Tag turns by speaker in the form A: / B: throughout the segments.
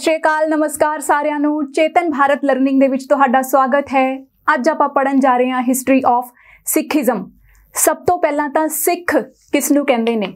A: ਸ਼੍ਰੀ ਅਕਾਲ ਨਮਸਕਾਰ ਸਾਰਿਆਂ ਨੂੰ ਚੇਤਨ ਭਾਰਤ ਲਰਨਿੰਗ ਦੇ ਵਿੱਚ ਤੁਹਾਡਾ ਸਵਾਗਤ ਹੈ ਅੱਜ ਆਪਾਂ ਪੜਨ ਜਾ ਰਹੇ ਹਾਂ ਹਿਸਟਰੀ ਆਫ ਸਿੱਖੀਜ਼ਮ ਸਭ ਤੋਂ ਪਹਿਲਾਂ ਤਾਂ ਸਿੱਖ ਕਿਸ ਨੂੰ ਕਹਿੰਦੇ ਨੇ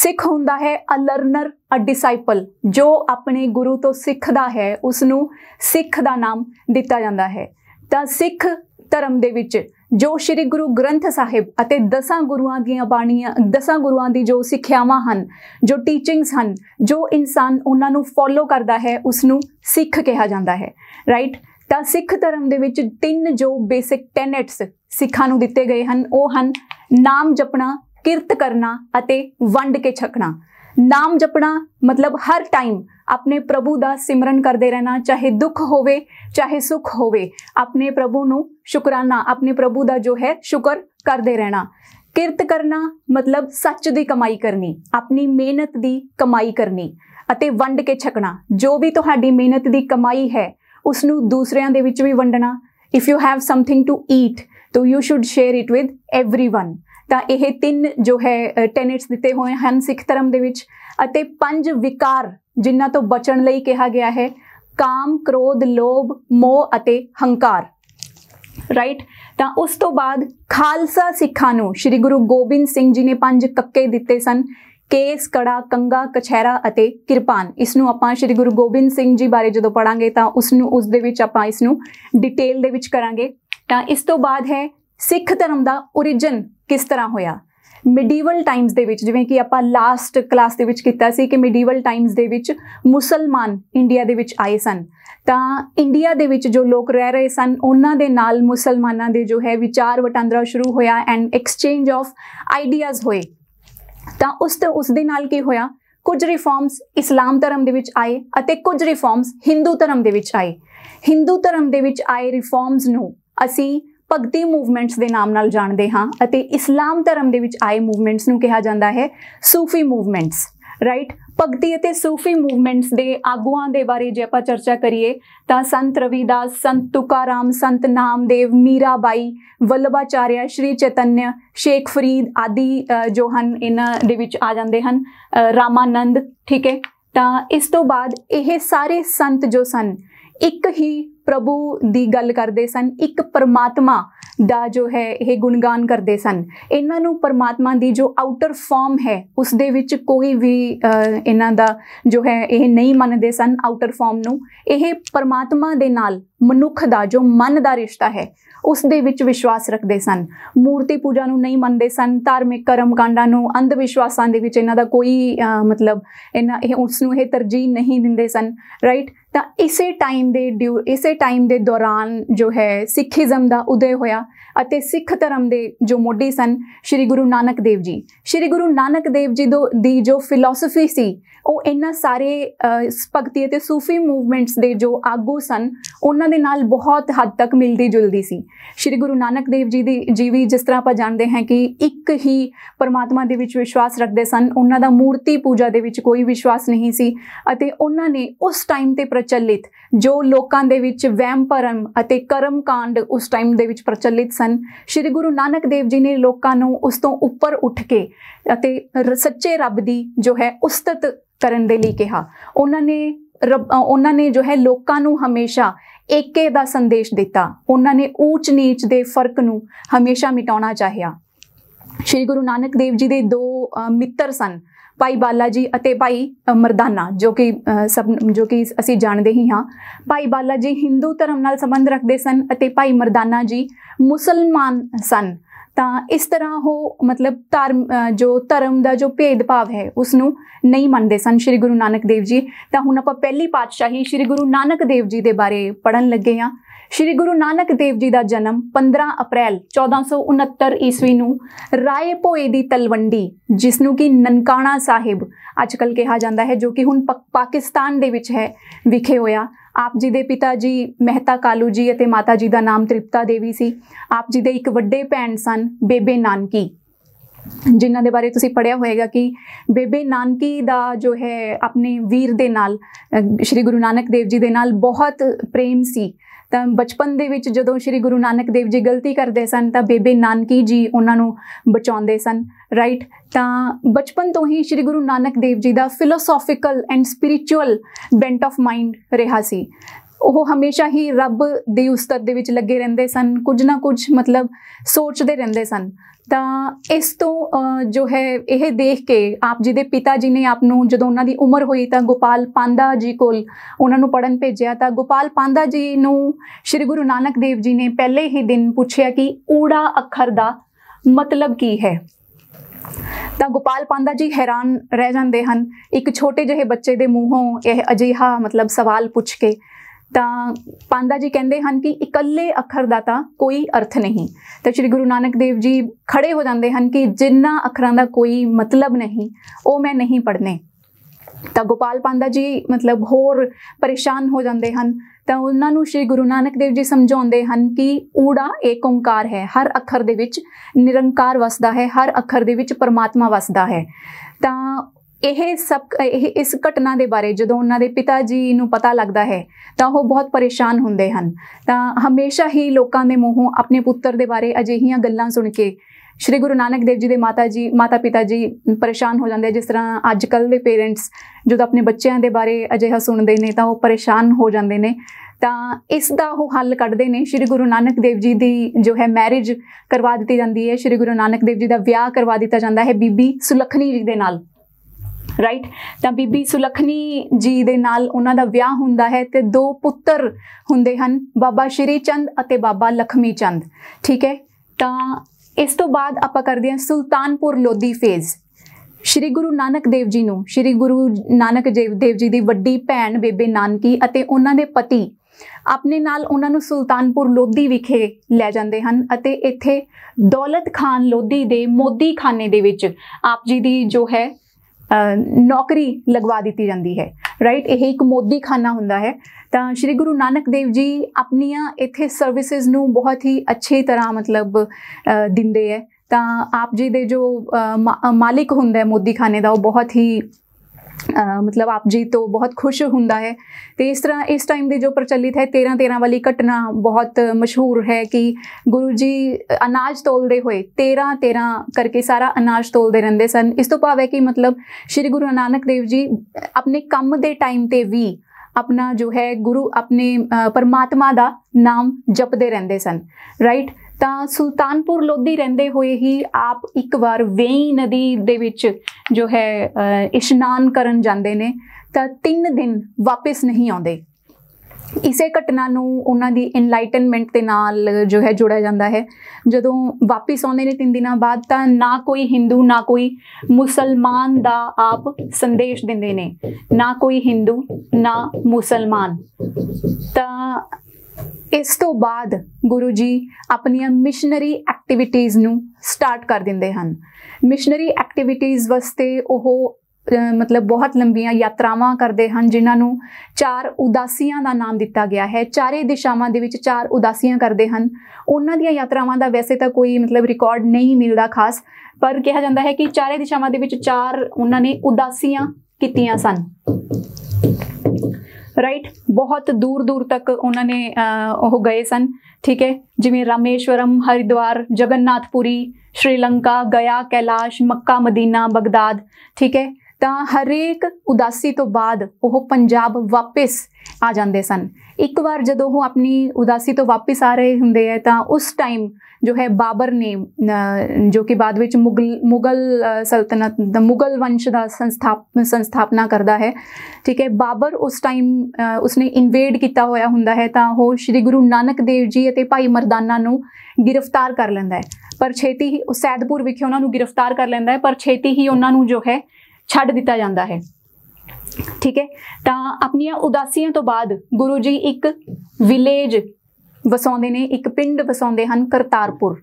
A: ਸਿੱਖ ਹੁੰਦਾ ਹੈ ਅ ਲਰਨਰ ਅ ਡਿਸਾਈਪਲ ਜੋ ਆਪਣੇ ਗੁਰੂ ਤੋਂ ਸਿੱਖਦਾ ਹੈ ਉਸ ਨੂੰ ਸਿੱਖ ਦਾ ਨਾਮ ਦਿੱਤਾ ਜਾਂਦਾ ਹੈ ਤਾਂ ਸਿੱਖ ਧਰਮ ਦੇ ਵਿੱਚ ਜੋ ਸ੍ਰੀ ਗੁਰੂ ਗ੍ਰੰਥ ਸਾਹਿਬ ਅਤੇ ਦਸਾਂ ਗੁਰੂਆਂ ਦੀਆਂ ਬਾਣੀਆਂ ਦਸਾਂ ਗੁਰੂਆਂ ਦੀ ਜੋ ਸਿੱਖਿਆਵਾਂ ਹਨ ਜੋ ਟੀਚਿੰਗਸ ਹਨ ਜੋ ਇਨਸਾਨ ਉਹਨਾਂ ਨੂੰ ਫੋਲੋ ਕਰਦਾ ਹੈ ਉਸ ਨੂੰ ਸਿੱਖ ਕਿਹਾ ਜਾਂਦਾ ਹੈ ਰਾਈਟ ਤਾਂ ਸਿੱਖ ਧਰਮ ਦੇ ਵਿੱਚ ਤਿੰਨ ਜੋ ਬੇਸਿਕ ਟੈਨਟਸ ਸਿੱਖਾਂ ਨੂੰ ਦਿੱਤੇ ਗਏ ਹਨ ਉਹ ਹਨ ਨਾਮ ਜਪਣਾ ਕਿਰਤ ਕਰਨਾ ਅਤੇ ਵੰਡ ਕੇ ਛਕਣਾ ਨਾਮ ਜਪਣਾ ਮਤਲਬ ਹਰ ਟਾਈਮ ਆਪਣੇ ਪ੍ਰਭੂ ਦਾ ਸਿਮਰਨ ਕਰਦੇ ਰਹਿਣਾ ਚਾਹੇ ਦੁੱਖ ਹੋਵੇ ਚਾਹੇ ਸੁੱਖ ਹੋਵੇ ਆਪਣੇ ਪ੍ਰਭੂ ਨੂੰ ਸ਼ੁਕਰਾਨਾ ਆਪਣੇ ਪ੍ਰਭੂ ਦਾ ਜੋ ਹੈ ਸ਼ੁਕਰ ਕਰਦੇ ਰਹਿਣਾ ਕਿਰਤ ਕਰਨਾ ਮਤਲਬ ਸੱਚ ਦੀ ਕਮਾਈ ਕਰਨੀ ਆਪਣੀ ਮਿਹਨਤ ਦੀ ਕਮਾਈ ਕਰਨੀ ਅਤੇ ਵੰਡ ਕੇ ਛਕਣਾ ਜੋ ਵੀ ਤੁਹਾਡੀ ਮਿਹਨਤ ਦੀ ਕਮਾਈ ਹੈ ਉਸ ਨੂੰ ਦੂਸਰਿਆਂ ਦੇ ਵਿੱਚ ਵੀ ਵੰਡਣਾ if you have something to eat ਤੋ you should share it with everyone ਤਾਂ ਇਹ ਤਿੰਨ ਜੋ ਹੈ ਟੈਨਟਸ ਦਿੱਤੇ ਹੋਏ ਹਨ ਸਿੱਖ ਧਰਮ ਦੇ ਵਿੱਚ ਅਤੇ ਪੰਜ ਵਿਕਾਰ ਜਿਨ੍ਹਾਂ ਤੋਂ ਬਚਣ ਲਈ ਕਿਹਾ ਗਿਆ ਹੈ ਕਾਮ ਕ੍ਰੋਧ ਲੋਭ ਮੋਹ ਅਤੇ ਹੰਕਾਰ ਰਾਈਟ ਤਾਂ ਉਸ ਤੋਂ ਬਾਅਦ ਖਾਲਸਾ ਸਿੱਖਾਂ ਨੂੰ ਸ੍ਰੀ ਗੁਰੂ ਗੋਬਿੰਦ ਸਿੰਘ ਜੀ ਨੇ ਪੰਜ ਕੱਕੇ ਦਿੱਤੇ ਸਨ ਕੇਸ ਕੜਾ ਕੰਗਾ ਕਛਹਿਰਾ ਅਤੇ ਕਿਰਪਾਨ ਇਸ ਨੂੰ ਆਪਾਂ ਸ੍ਰੀ ਗੁਰੂ ਗੋਬਿੰਦ ਸਿੰਘ ਜੀ ਬਾਰੇ ਜਦੋਂ ਪੜਾਂਗੇ ਤਾਂ ਉਸ ਨੂੰ ਉਸ ਦੇ ਵਿੱਚ ਆਪਾਂ ਇਸ ਨੂੰ ਡਿਟੇਲ ਦੇ ਵਿੱਚ ਕਰਾਂਗੇ ਤਾਂ ਇਸ ਤੋਂ ਬਾਅਦ ਹੈ ਸਿੱਖ ਧਰਮ ਦਾ origin ਕਿਸ ਤਰ੍ਹਾਂ ਹੋਇਆ ਮਿਡੀਵਲ ਟਾਈਮਸ ਦੇ ਵਿੱਚ ਜਿਵੇਂ ਕਿ ਆਪਾਂ ਲਾਸਟ ਕਲਾਸ ਦੇ ਵਿੱਚ ਕੀਤਾ ਸੀ ਕਿ ਮਿਡੀਵਲ ਟਾਈਮਸ ਦੇ ਵਿੱਚ ਮੁਸਲਮਾਨ ਇੰਡੀਆ ਦੇ ਵਿੱਚ ਆਏ ਸਨ ਤਾਂ ਇੰਡੀਆ ਦੇ ਵਿੱਚ ਜੋ ਲੋਕ ਰਹਿ ਰਹੇ ਸਨ ਉਹਨਾਂ ਦੇ ਨਾਲ ਮੁਸਲਮਾਨਾਂ ਦੇ ਜੋ ਹੈ ਵਿਚਾਰ ਵਟਾਂਦਰਾ ਸ਼ੁਰੂ ਹੋਇਆ ਐਂਡ ਐਕਸਚੇਂਜ ਆਫ ਆਈਡੀਆਜ਼ ਹੋਏ ਤਾਂ ਉਸ ਤੇ ਉਸ ਦੇ ਨਾਲ ਕੀ ਹੋਇਆ ਕੁਝ ਰਿਫਾਰਮਸ ਇਸਲਾਮ ਧਰਮ ਦੇ ਵਿੱਚ ਆਏ ਅਤੇ ਕੁਝ ਰਿਫਾਰਮਸ ਹਿੰਦੂ ਧਰਮ ਦੇ ਵਿੱਚ ਆਏ ਹਿੰਦੂ ਧਰਮ ਦੇ ਵਿੱਚ ਆਏ ਰਿਫਾਰਮਸ ਨੂੰ ਅਸੀਂ ਭਗਤੀ ਮੂਵਮੈਂਟਸ ਦੇ ਨਾਮ ਨਾਲ ਜਾਣਦੇ ਹਾਂ ਅਤੇ ਇਸਲਾਮ ਧਰਮ ਦੇ ਵਿੱਚ ਆਏ ਮੂਵਮੈਂਟਸ ਨੂੰ ਕਿਹਾ ਜਾਂਦਾ ਹੈ ਸੂਫੀ ਮੂਵਮੈਂਟਸ ਰਾਈਟ ਭਗਤੀ ਅਤੇ ਸੂਫੀ ਮੂਵਮੈਂਟਸ ਦੇ ਆਗੂਆਂ ਦੇ ਬਾਰੇ ਜੇ ਆਪਾਂ ਚਰਚਾ ਕਰੀਏ ਤਾਂ ਸੰਤ ਰਵਿਦਾਸ ਸੰਤ ਤੁਕਾਰਾਮ ਸੰਤ ਨਾਮਦੇਵ ਮੀਰਾਬਾਈ ਵੱਲਭਾਚਾਰਿਆ ਸ਼੍ਰੀ ਚੇਤਨਯ ਸ਼ੇਖ ਫਰੀਦ ਆਦੀ ਜੋ ਹਨ ਇਹਨਾਂ ਦੇ ਵਿੱਚ ਆ ਜਾਂਦੇ ਹਨ ਰਾਮਾਨੰਦ ਠੀਕ ਹੈ ਤਾਂ ਇਸ ਤੋਂ ਬਾਅਦ ਇਹ ਸਾਰੇ ਸੰਤ ਜੋ ਸਨ ਇੱਕ ਹੀ ਪ੍ਰਭੂ ਦੀ ਗੱਲ ਕਰਦੇ ਸਨ ਇੱਕ ਪਰਮਾਤਮਾ ਦਾ ਜੋ ਹੈ ਇਹ ਗੁਣਗਾਨ ਕਰਦੇ ਸਨ ਇਹਨਾਂ ਨੂੰ ਪਰਮਾਤਮਾ ਦੀ ਜੋ ਆਊਟਰ ਫਾਰਮ ਹੈ ਉਸ ਦੇ ਵਿੱਚ ਕੋਈ ਵੀ ਇਹਨਾਂ ਦਾ ਜੋ ਹੈ ਇਹ ਨਹੀਂ ਮੰਨਦੇ ਸਨ ਆਊਟਰ ਫਾਰਮ ਨੂੰ ਇਹ ਪਰਮਾਤਮਾ ਦੇ ਨਾਲ ਮਨੁੱਖ ਦਾ ਜੋ ਮਨ ਦਾ ਰਿਸ਼ਤਾ ਹੈ ਉਸ ਦੇ ਵਿੱਚ ਵਿਸ਼ਵਾਸ ਰੱਖਦੇ ਸਨ ਮੂਰਤੀ ਪੂਜਾ ਨੂੰ ਨਹੀਂ ਮੰਨਦੇ ਸਨ ਧਾਰਮਿਕ ਕਰਮ ਕਾਂਡਾਂ ਨੂੰ ਅੰਧ ਵਿਸ਼ਵਾਸਾਂ ਦੇ ਵਿੱਚ ਇਹਨਾਂ ਦਾ ਕੋਈ ਮਤਲਬ ਇਹਨਾਂ ਇਹ ਉਸ ਨੂੰ ਇਹ ਤਰਜੀਹ ਨਹੀਂ ਦਿੰਦੇ ਸਨ ਰਾਈਟ ਤਾਂ ਇਸੇ ਟਾਈਮ ਦੇ ਇਸੇ ਟਾਈਮ ਦੇ ਦੌਰਾਨ ਜੋ ਹੈ ਸਿੱਖੀਜ਼ਮ ਦਾ ਉਦੇ ਹੋਇਆ ਅਤੇ ਸਿੱਖ ਧਰਮ ਦੇ ਜੋ ਮੋਢੀ ਸਨ ਸ੍ਰੀ ਗੁਰੂ ਨਾਨਕ ਦੇਵ ਜੀ ਸ੍ਰੀ ਗੁਰੂ ਨਾਨਕ ਦੇਵ ਜੀ ਦੋ ਦੀ ਜੋ ਫਿਲਾਸਫੀ ਸੀ ਉਹ ਇਹਨਾਂ ਸਾਰੇ ਭਗਤੀ ਅਤੇ ਸੂਫੀ ਮੂਵਮੈਂਟਸ ਦੇ ਜੋ ਆਗੂ ਸਨ ਉਹਨਾਂ ਦੇ ਨਾਲ ਬਹੁਤ ਹੱਦ ਤੱਕ ਮਿਲਦੀ ਜੁਲਦੀ ਸੀ ਸ੍ਰੀ ਗੁਰੂ ਨਾਨਕ ਦੇਵ ਜੀ ਦੀ ਜੀਵੀ ਜਿਸ ਤਰ੍ਹਾਂ ਆਪਾਂ ਜਾਣਦੇ ਹਾਂ ਕਿ ਇੱਕ ਹੀ ਪਰਮਾਤਮਾ ਦੇ ਵਿੱਚ ਵਿਸ਼ਵਾਸ ਰੱਖਦੇ ਸਨ ਉਹਨਾਂ ਦਾ ਮੂਰਤੀ ਪੂਜਾ ਦੇ ਵਿੱਚ ਕੋਈ ਵਿਸ਼ਵਾਸ ਨਹੀਂ ਸੀ ਅਤੇ ਉਹਨਾਂ ਨੇ ਉਸ ਟਾਈਮ ਤੇ ਪ੍ਰਚਲਿਤ ਜੋ ਲੋਕਾਂ ਦੇ ਵਿੱਚ ਵਹਿਮ ਭਰਮ ਅਤੇ ਕਰਮ ਕਾਂਡ ਉਸ ਟਾਈਮ ਦੇ ਵਿੱਚ ਪ੍ਰਚਲਿਤ ਸਨ ਸ੍ਰੀ ਗੁਰੂ ਨਾਨਕ ਦੇਵ ਜੀ ਨੇ ਲੋਕਾਂ ਨੂੰ ਉਸ ਤੋਂ ਉੱਪਰ ਉੱਠ ਕੇ ਅਤੇ ਸੱਚੇ ਰੱਬ ਦੀ ਜੋ ਹੈ ਉਸਤਤ ਕਰਨ ਦੇ ਲਈ ਕਿਹਾ ਉਹਨਾਂ ਨੇ ਉਹਨਾਂ ਨੇ ਜੋ ਹੈ ਲੋਕਾਂ ਨੂੰ ਹਮੇਸ਼ਾ ਏਕੇ ਦਾ ਸੰਦੇਸ਼ ਦਿੱਤਾ ਉਹਨਾਂ ਨੇ ਊਚ ਨੀਚ ਦੇ ਫਰਕ ਨੂੰ ਹਮੇਸ਼ਾ ਮਿਟਾਉਣਾ ਚਾਹਿਆ ਸ਼੍ਰੀ ਗੁਰੂ ਨਾਨਕ ਦੇਵ ਜੀ ਦੇ ਦੋ ਮਿੱਤਰ ਸਨ ਭਾਈ ਬਾਲਾ ਜੀ ਅਤੇ ਭਾਈ ਮਰਦਾਨਾ ਜੋ ਕਿ ਸਭ ਜੋ ਕਿ ਅਸੀਂ ਜਾਣਦੇ ਹੀ ਹਾਂ ਭਾਈ ਬਾਲਾ ਜੀ ਹਿੰਦੂ ਧਰਮ ਨਾਲ ਸੰਬੰਧ ਰੱਖਦੇ ਸਨ ਅਤੇ ਭਾਈ ਮਰਦਾਨਾ ਜੀ ਮੁਸਲਮਾਨ ਸਨ ਤਾਂ ਇਸ ਤਰ੍ਹਾਂ ਉਹ ਮਤਲਬ ਧਰਮ ਜੋ ਧਰਮ ਦਾ ਜੋ ਭੇਦਭਾਵ ਹੈ ਉਸ ਨੂੰ ਨਹੀਂ ਮੰਨਦੇ ਸਨ ਸ੍ਰੀ ਗੁਰੂ ਨਾਨਕ ਦੇਵ ਜੀ ਤਾਂ ਹੁਣ ਆਪਾਂ ਪਹਿਲੀ ਪਾਤਸ਼ਾਹੀ ਸ੍ਰੀ ਗੁਰੂ ਨਾਨਕ ਦੇਵ ਜੀ ਦੇ ਬਾਰੇ ਪੜਨ ਲੱਗੇ ਆ ਸ਼੍ਰੀ ਗੁਰੂ ਨਾਨਕ ਦੇਵ ਜੀ ਦਾ ਜਨਮ 15 ਅਪ੍ਰੈਲ 1469 ਈਸਵੀ ਨੂੰ ਰਾਏ ਭੋਏ ਦੀ ਤਲਵੰਡੀ ਜਿਸ ਨੂੰ ਕਿ ਨਨਕਾਣਾ ਸਾਹਿਬ ਅੱਜਕੱਲ ਕਿਹਾ ਜਾਂਦਾ ਹੈ ਜੋ ਕਿ ਹੁਣ ਪਾਕਿਸਤਾਨ ਦੇ ਵਿੱਚ ਹੈ ਵਿਖੇ ਹੋਇਆ ਆਪ ਜੀ ਦੇ ਪਿਤਾ ਜੀ ਮਹਿਤਾ ਕਾਲੂ ਜੀ ਅਤੇ ਮਾਤਾ ਜੀ ਦਾ ਨਾਮ ਤ੍ਰਿਪਤਾ ਦੇਵੀ ਸੀ ਆਪ ਜੀ ਦੇ ਇੱਕ ਵੱਡੇ ਭੈਣ ਸਨ ਬੇਬੇ ਨਾਨਕੀ ਜਿਨ੍ਹਾਂ ਦੇ ਬਾਰੇ ਤੁਸੀਂ ਪੜਿਆ ਹੋਵੇਗਾ ਕਿ ਬੇਬੇ ਨਾਨਕੀ ਦਾ ਜੋ ਹੈ ਆਪਣੇ ਵੀਰ ਦੇ ਨਾਲ ਸ਼੍ਰੀ ਗੁਰੂ ਨਾਨਕ ਦੇਵ ਜੀ ਦੇ ਨਾਲ ਬਹੁਤ ਪ੍ਰੇਮ ਸੀ ਤਾਂ ਬਚਪਨ ਦੇ ਵਿੱਚ ਜਦੋਂ ਸ਼੍ਰੀ ਗੁਰੂ ਨਾਨਕ ਦੇਵ ਜੀ ਗਲਤੀ ਕਰਦੇ ਸਨ ਤਾਂ ਬੇਬੇ ਨਾਨਕੀ ਜੀ ਉਹਨਾਂ ਨੂੰ ਬਚਾਉਂਦੇ ਸਨ ਰਾਈਟ ਤਾਂ ਬਚਪਨ ਤੋਂ ਹੀ ਸ਼੍ਰੀ ਗੁਰੂ ਨਾਨਕ ਦੇਵ ਜੀ ਦਾ philosophical and spiritual bent of mind ਰਿਹਾ ਸੀ ਉਹ ਹਮੇਸ਼ਾ ਹੀ ਰੱਬ ਦੀ ਉਸਤਤ ਦੇ ਵਿੱਚ ਲੱਗੇ ਰਹਿੰਦੇ ਸਨ ਕੁਝ ਨਾ ਕੁਝ ਮਤਲਬ ਸੋਚਦੇ ਰਹਿੰਦੇ ਸਨ ਤਾਂ ਇਸ ਤੋਂ ਜੋ ਹੈ ਇਹ ਦੇਖ ਕੇ ਆਪ ਜੀ ਦੇ ਪਿਤਾ ਜੀ ਨੇ ਆਪ ਨੂੰ ਜਦੋਂ ਉਹਨਾਂ ਦੀ ਉਮਰ ਹੋਈ ਤਾਂ ਗੋਪਾਲ ਪਾਂਦਾ ਜੀ ਕੋਲ ਉਹਨਾਂ ਨੂੰ ਪੜਨ ਭੇਜਿਆ ਤਾਂ ਗੋਪਾਲ ਪਾਂਦਾ ਜੀ ਨੂੰ ਸ੍ਰੀ ਗੁਰੂ ਨਾਨਕ ਦੇਵ ਜੀ ਨੇ ਪਹਿਲੇ ਹੀ ਦਿਨ ਪੁੱਛਿਆ ਕਿ ਊੜਾ ਅੱਖਰ ਦਾ ਮਤਲਬ ਕੀ ਹੈ ਤਾਂ ਗੋਪਾਲ ਪਾਂਦਾ ਜੀ ਹੈਰਾਨ ਰਹਿ ਜਾਂਦੇ ਹਨ ਇੱਕ ਛੋਟੇ ਜਿਹੇ ਬੱਚੇ ਦੇ ਮੂੰਹੋਂ ਇਹ ਅਜੀਹਾ ਮਤਲਬ ਸਵਾਲ ਪੁੱਛ ਕੇ ਤਾਂ ਪਾਂਦਾ ਜੀ ਕਹਿੰਦੇ ਹਨ ਕਿ ਇਕੱਲੇ ਅੱਖਰ ਦਾ ਤਾਂ ਕੋਈ ਅਰਥ ਨਹੀਂ ਤਾਂ ਸ੍ਰੀ ਗੁਰੂ ਨਾਨਕ ਦੇਵ ਜੀ ਖੜੇ ਹੋ ਜਾਂਦੇ ਹਨ ਕਿ ਜਿੰਨਾ ਅੱਖਰਾਂ ਦਾ ਕੋਈ ਮਤਲਬ ਨਹੀਂ ਉਹ ਮੈਂ ਨਹੀਂ ਪੜਨੇ ਤਾਂ ਗੋਪਾਲ ਪਾਂਦਾ ਜੀ ਮਤਲਬ ਹੋਰ ਪਰੇਸ਼ਾਨ ਹੋ ਜਾਂਦੇ ਹਨ ਤਾਂ ਉਹਨਾਂ ਨੂੰ ਸ੍ਰੀ ਗੁਰੂ ਨਾਨਕ ਦੇਵ ਜੀ ਸਮਝਾਉਂਦੇ ਹਨ ਕਿ ਊੜਾ ਏਕ ਓੰਕਾਰ ਹੈ ਹਰ ਅੱਖਰ ਦੇ ਵਿੱਚ ਨਿਰੰਕਾਰ ਵਸਦਾ ਹੈ ਹਰ ਅੱਖਰ ਦੇ ਵਿੱਚ ਪਰਮਾਤਮਾ ਵਸਦਾ ਹੈ ਤਾਂ ਇਹ ਸਭ ਇਹ ਇਸ ਘਟਨਾ ਦੇ ਬਾਰੇ ਜਦੋਂ ਉਹਨਾਂ ਦੇ ਪਿਤਾ ਜੀ ਨੂੰ ਪਤਾ ਲੱਗਦਾ ਹੈ ਤਾਂ ਉਹ ਬਹੁਤ ਪਰੇਸ਼ਾਨ ਹੁੰਦੇ ਹਨ ਤਾਂ ਹਮੇਸ਼ਾ ਹੀ ਲੋਕਾਂ ਦੇ ਮੂੰਹੋਂ ਆਪਣੇ ਪੁੱਤਰ ਦੇ ਬਾਰੇ ਅਜਿਹੀਆਂ ਗੱਲਾਂ ਸੁਣ ਕੇ ਸ਼੍ਰੀ ਗੁਰੂ ਨਾਨਕ ਦੇਵ ਜੀ ਦੇ ਮਾਤਾ ਜੀ ਮਾਤਾ ਪਿਤਾ ਜੀ ਪਰੇਸ਼ਾਨ ਹੋ ਜਾਂਦੇ ਜਿਸ ਤਰ੍ਹਾਂ ਅੱਜ ਕੱਲ ਦੇ ਪੇਰੈਂਟਸ ਜਦੋਂ ਆਪਣੇ ਬੱਚਿਆਂ ਦੇ ਬਾਰੇ ਅਜਿਹਾ ਸੁਣਦੇ ਨੇ ਤਾਂ ਉਹ ਪਰੇਸ਼ਾਨ ਹੋ ਜਾਂਦੇ ਨੇ ਤਾਂ ਇਸ ਦਾ ਉਹ ਹੱਲ ਕੱਢਦੇ ਨੇ ਸ਼੍ਰੀ ਗੁਰੂ ਨਾਨਕ ਦੇਵ ਜੀ ਦੀ ਜੋ ਹੈ ਮੈਰਿਜ ਕਰਵਾ ਦਿੱਤੀ ਜਾਂਦੀ ਹੈ ਸ਼੍ਰੀ ਗੁਰੂ ਨਾਨਕ ਦੇਵ ਜੀ ਦਾ ਵਿਆਹ ਕਰਵਾ ਦਿੱਤਾ ਜਾਂਦਾ ਹੈ ਬੀਬੀ ਸੁਲਖਣੀ ਜੀ ਦੇ ਨਾਲ ਰਾਈਟ ਤਾਂ ਬੀਬੀ ਸੁਲਖਣੀ ਜੀ ਦੇ ਨਾਲ ਉਹਨਾਂ ਦਾ ਵਿਆਹ ਹੁੰਦਾ ਹੈ ਤੇ ਦੋ ਪੁੱਤਰ ਹੁੰਦੇ ਹਨ ਬਾਬਾ ਸ਼੍ਰੀ ਚੰਦ ਅਤੇ ਬਾਬਾ ਲਖਮੀ ਚੰਦ ਠੀਕ ਹੈ ਤਾਂ ਇਸ ਤੋਂ ਬਾਅਦ ਆਪਾਂ ਕਰਦੇ ਹਾਂ ਸੁਲਤਾਨਪੁਰ ਲੋਧੀ ਫੇਜ਼ ਸ਼੍ਰੀ ਗੁਰੂ ਨਾਨਕ ਦੇਵ ਜੀ ਨੂੰ ਸ਼੍ਰੀ ਗੁਰੂ ਨਾਨਕ ਦੇਵ ਜੀ ਦੀ ਵੱਡੀ ਭੈਣ ਬੇਬੇ ਨਾਨਕੀ ਅਤੇ ਉਹਨਾਂ ਦੇ ਪਤੀ ਆਪਣੇ ਨਾਲ ਉਹਨਾਂ ਨੂੰ ਸੁਲਤਾਨਪੁਰ ਲੋਧੀ ਵਿਖੇ ਲੈ ਜਾਂਦੇ ਹਨ ਅਤੇ ਇੱਥੇ ਦੌਲਤ ਖਾਨ ਲੋਧੀ ਦੇ ਮੋਦੀ ਖਾਨੇ ਦੇ ਵਿੱਚ ਆਪ ਜੀ ਦੀ ਜੋ ਹੈ ਨੌਕਰੀ ਲਗਵਾ ਦਿੱਤੀ ਜਾਂਦੀ ਹੈ ਰਾਈਟ ਇਹ ਇੱਕ ਮੋਦੀ ਖਾਨਾ ਹੁੰਦਾ ਹੈ ਤਾਂ ਸ੍ਰੀ ਗੁਰੂ ਨਾਨਕ ਦੇਵ ਜੀ ਆਪਣੀਆਂ ਇੱਥੇ ਸਰਵਿਸਿਜ਼ ਨੂੰ ਬਹੁਤ ਹੀ ਅੱਛੇ ਤਰ੍ਹਾਂ ਮਤਲਬ ਦਿੰਦੇ ਹੈ ਤਾਂ ਆਪ ਜੀ ਦੇ ਜੋ ਮਾਲਿਕ ਹੁੰਦਾ ਹੈ ਮੋਦੀ ਖਾਨੇ ਦਾ ਉਹ ਬਹੁਤ ਹੀ ਮਤਲਬ ਆਪ ਜੀ ਤੋਂ ਬਹੁਤ ਖੁਸ਼ ਹੁੰਦਾ ਹੈ ਤੇ ਇਸ ਤਰ੍ਹਾਂ ਇਸ ਟਾਈਮ ਦੇ ਜੋ ਪ੍ਰਚਲਿਤ ਹੈ 13 13 ਵਾਲੀ ਘਟਨਾ ਬਹੁਤ ਮਸ਼ਹੂਰ ਹੈ ਕਿ ਗੁਰੂ ਜੀ ਅਨਾਜ ਤੋਲਦੇ ਹੋਏ 13 13 ਕਰਕੇ ਸਾਰਾ ਅਨਾਜ ਤੋਲਦੇ ਰਹਿੰਦੇ ਸਨ ਇਸ ਤੋਂ ਭਾਵ ਹੈ ਕਿ ਮਤਲਬ ਸ੍ਰੀ ਗੁਰੂ ਨਾਨਕ ਦੇਵ ਜੀ ਆਪਣੇ ਕੰਮ ਦੇ ਟਾਈਮ ਤੇ ਵੀ ਆਪਣਾ ਜੋ ਹੈ ਗੁਰੂ ਆਪਣੇ ਪਰਮਾਤਮਾ ਦਾ ਨਾਮ ਜਪਦੇ ਰਹਿੰਦੇ ਸਨ ਰਾਈਟ ਤਾਂ ਸੁਲਤਾਨਪੁਰ ਲੋਧੀ ਰਹਿੰਦੇ ਹੋਏ ਹੀ ਆਪ ਇੱਕ ਵਾਰ ਵੇਈ ਨਦੀ ਦੇ ਵਿੱਚ ਜੋ ਹੈ ਇਸ਼ਨਾਨ ਕਰਨ ਜਾਂਦੇ ਨੇ ਤਾਂ 3 ਦਿਨ ਵਾਪਸ ਨਹੀਂ ਆਉਂਦੇ ਇਸੇ ਘਟਨਾ ਨੂੰ ਉਹਨਾਂ ਦੀ ਇਨਲਾਈਟਨਮੈਂਟ ਦੇ ਨਾਲ ਜੋ ਹੈ ਜੋੜਿਆ ਜਾਂਦਾ ਹੈ ਜਦੋਂ ਵਾਪਸ ਆਉਂਦੇ ਨੇ 3 ਦਿਨਾਂ ਬਾਅਦ ਤਾਂ ਨਾ ਕੋਈ ਹਿੰਦੂ ਨਾ ਕੋਈ ਮੁਸਲਮਾਨ ਦਾ ਆਪ ਸੰਦੇਸ਼ ਦਿੰਦੇ ਨੇ ਨਾ ਕੋਈ ਹਿੰਦੂ ਨਾ ਮੁਸਲਮਾਨ ਤਾਂ ਇਸ ਤੋਂ ਬਾਅਦ ਗੁਰੂ ਜੀ ਆਪਣੀਆਂ ਮਿਸ਼ਨਰੀ ਐਕਟੀਵਿਟੀਆਂ ਨੂੰ ਸਟਾਰਟ ਕਰ ਦਿੰਦੇ ਹਨ ਮਿਸ਼ਨਰੀ ਐਕਟੀਵਿਟੀਆਂ ਵਾਸਤੇ ਉਹ ਮਤਲਬ ਬਹੁਤ ਲੰਬੀਆਂ ਯਾਤਰਾਵਾਂ ਕਰਦੇ ਹਨ ਜਿਨ੍ਹਾਂ ਨੂੰ ਚਾਰ ਉਦਾਸੀਆਂ ਦਾ ਨਾਮ ਦਿੱਤਾ ਗਿਆ ਹੈ ਚਾਰੇ ਦਿਸ਼ਾਵਾਂ ਦੇ ਵਿੱਚ ਚਾਰ ਉਦਾਸੀਆਂ ਕਰਦੇ ਹਨ ਉਹਨਾਂ ਦੀਆਂ ਯਾਤਰਾਵਾਂ ਦਾ ਵੈਸੇ ਤਾਂ ਕੋਈ ਮਤਲਬ ਰਿਕਾਰਡ ਨਹੀਂ ਮਿਲਦਾ ਖਾਸ ਪਰ ਕਿਹਾ ਜਾਂਦਾ ਹੈ ਕਿ ਚਾਰੇ ਦਿਸ਼ਾਵਾਂ ਦੇ ਵਿੱਚ ਚਾਰ ਉਹਨਾਂ ਨੇ ਉਦਾਸੀਆਂ ਕੀਤੀਆਂ ਸਨ ਰਾਈਟ ਬਹੁਤ ਦੂਰ ਦੂਰ ਤੱਕ ਉਹਨਾਂ ਨੇ ਉਹ ਗਏ ਸਨ ਠੀਕ ਹੈ ਜਿਵੇਂ ਰਾਮੇਸ਼ਵਰਮ ਹਰਿਦਵਾਰ ਜਗਨਨਾਥਪੁਰੀ ਸ਼੍ਰੀਲੰਕਾ ਗਿਆ ਕੈਲਾਸ਼ ਮੱਕਾ ਮਦੀਨਾ ਬਗਦਾਦ ਠੀਕ ਹੈ ਤਾਂ ਹਰੇਕ ਉਦਾਸੀ ਤੋਂ ਬਾਅਦ ਉਹ ਪੰਜਾਬ ਵਾਪਸ ਆ ਜਾਂਦੇ ਸਨ ਇੱਕ ਵਾਰ ਜਦੋਂ ਉਹ ਆਪਣੀ ਉਦਾਸੀ ਤੋਂ ਵਾਪਸ ਆ ਰਹੇ ਹੁੰਦੇ ਆ ਤਾਂ ਉਸ ਟਾਈਮ ਜੋ ਹੈ ਬਾਬਰ ਨੇ ਜੋ ਕਿ ਬਾਅਦ ਵਿੱਚ ਮੁਗਲ ਮੁਗਲ ਸਲਤਨਤ ਦਾ ਮੁਗਲ ਵੰਸ਼ ਦਾ ਸੰਸਥਾਪ ਸੰਸਥਾਪਨਾ ਕਰਦਾ ਹੈ ਠੀਕ ਹੈ ਬਾਬਰ ਉਸ ਟਾਈਮ ਉਸਨੇ ਇਨਵੇਡ ਕੀਤਾ ਹੋਇਆ ਹੁੰਦਾ ਹੈ ਤਾਂ ਉਹ ਸ੍ਰੀ ਗੁਰੂ ਨਾਨਕ ਦੇਵ ਜੀ ਅਤੇ ਭਾਈ ਮਰਦਾਨਾ ਨੂੰ ਗ੍ਰਿਫਤਾਰ ਕਰ ਲੈਂਦਾ ਹੈ ਪਰ ਛੇਤੀ ਹੀ ਸੈਦਪੁਰ ਵਿਖੇ ਉਹਨਾਂ ਨੂੰ ਗ੍ਰਿਫਤਾਰ ਕਰ ਲੈਂਦਾ ਹੈ ਪਰ ਛੇਤੀ ਹੀ ਉਹਨਾਂ ਨੂੰ ਜੋ ਹੈ ਛੱਡ ਦਿੱਤਾ ਜਾਂਦਾ ਹੈ ਠੀਕ ਹੈ ਤਾਂ ਆਪਣੀਆਂ ਉਦਾਸੀਆਂ ਤੋਂ ਬਾਅਦ ਗੁਰੂ ਜੀ ਇੱਕ ਵਿਲੇਜ ਵਸਾਉਂਦੇ ਨੇ ਇੱਕ ਪਿੰਡ ਵਸਾਉਂਦੇ ਹਨ ਕਰਤਾਰਪੁਰ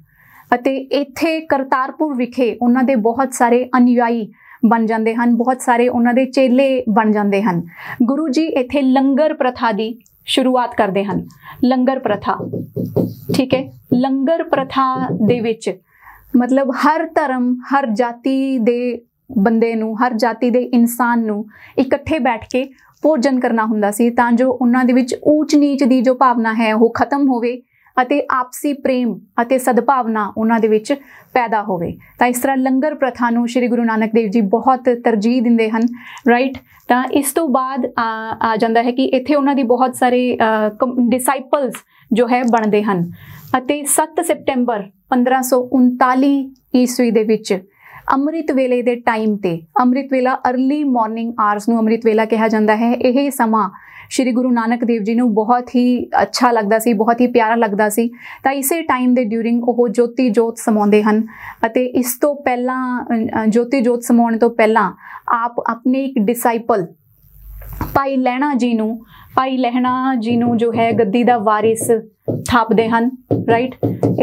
A: ਅਤੇ ਇੱਥੇ ਕਰਤਾਰਪੁਰ ਵਿਖੇ ਉਹਨਾਂ ਦੇ ਬਹੁਤ ਸਾਰੇ ਅਨੁਯਾਈ ਬਣ ਜਾਂਦੇ ਹਨ ਬਹੁਤ ਸਾਰੇ ਉਹਨਾਂ ਦੇ ਚੇਲੇ ਬਣ ਜਾਂਦੇ ਹਨ ਗੁਰੂ ਜੀ ਇੱਥੇ ਲੰਗਰ ਪ੍ਰਥਾ ਦੀ ਸ਼ੁਰੂਆਤ ਕਰਦੇ ਹਨ ਲੰਗਰ ਪ੍ਰਥਾ ਠੀਕ ਹੈ ਲੰਗਰ ਪ੍ਰਥਾ ਦੇ ਵਿੱਚ ਮਤਲਬ ਹਰ ਧਰਮ ਹਰ ਜਾਤੀ ਦੇ ਬੰਦੇ ਨੂੰ ਹਰ ਜਾਤੀ ਦੇ ਇਨਸਾਨ ਨੂੰ ਇਕੱਠੇ ਬੈਠ ਕੇ ਭੋਜਨ ਕਰਨਾ ਹੁੰਦਾ ਸੀ ਤਾਂ ਜੋ ਉਹਨਾਂ ਦੇ ਵਿੱਚ ਊਚ ਨੀਚ ਦੀ ਜੋ ਭਾਵਨਾ ਹੈ ਉਹ ਖਤਮ ਹੋਵੇ ਅਤੇ ਆਪਸੀ ਪ੍ਰੇਮ ਅਤੇ ਸਦਭਾਵਨਾ ਉਹਨਾਂ ਦੇ ਵਿੱਚ ਪੈਦਾ ਹੋਵੇ ਤਾਂ ਇਸ ਤਰ੍ਹਾਂ ਲੰਗਰ ਪ੍ਰਥਾ ਨੂੰ ਸ੍ਰੀ ਗੁਰੂ ਨਾਨਕ ਦੇਵ ਜੀ ਬਹੁਤ ਤਰਜੀਹ ਦਿੰਦੇ ਹਨ ਰਾਈਟ ਤਾਂ ਇਸ ਤੋਂ ਬਾਅਦ ਆ ਜਾਂਦਾ ਹੈ ਕਿ ਇੱਥੇ ਉਹਨਾਂ ਦੀ ਬਹੁਤ ਸਾਰੇ ਡਿਸਾਈਪਲਸ ਜੋ ਹੈ ਬਣਦੇ ਹਨ ਅਤੇ 7 ਸਪਟੈਂਬਰ 1539 ਈਸਵੀ ਦੇ ਵਿੱਚ ਅੰਮ੍ਰਿਤ ਵੇਲੇ ਦੇ ਟਾਈਮ ਤੇ ਅੰਮ੍ਰਿਤ ਵੇਲਾ अर्ਲੀ ਮਾਰਨਿੰਗ ਆਰਸ ਨੂੰ ਅੰਮ੍ਰਿਤ ਵੇਲਾ ਕਿਹਾ ਜਾਂਦਾ ਹੈ ਇਹ ਸਮਾਂ ਸ਼੍ਰੀ ਗੁਰੂ ਨਾਨਕ ਦੇਵ ਜੀ ਨੂੰ ਬਹੁਤ ਹੀ ਅੱਛਾ ਲੱਗਦਾ ਸੀ ਬਹੁਤ ਹੀ ਪਿਆਰਾ ਲੱਗਦਾ ਸੀ ਤਾਂ ਇਸੇ ਟਾਈਮ ਦੇ ਡਿਊਰਿੰਗ ਉਹ ਜੋਤੀ ਜੋਤ ਸਮਾਉਂਦੇ ਹਨ ਅਤੇ ਇਸ ਤੋਂ ਪਹਿਲਾਂ ਜੋਤੀ ਜੋਤ ਸਮਾਉਣ ਤੋਂ ਪਹਿਲਾਂ ਆਪ ਆਪਣੇ ਇੱਕ ਡਿਸਾਈਪਲ ਭਾਈ ਲਹਿਣਾ ਜੀ ਨੂੰ ਭਾਈ ਲਹਿਣਾ ਜੀ ਨੂੰ ਜੋ ਹੈ ਗੱਦੀ ਦਾ ਵਾਰਿਸ ਥਾਪਦੇ ਹਨ ਰਾਈਟ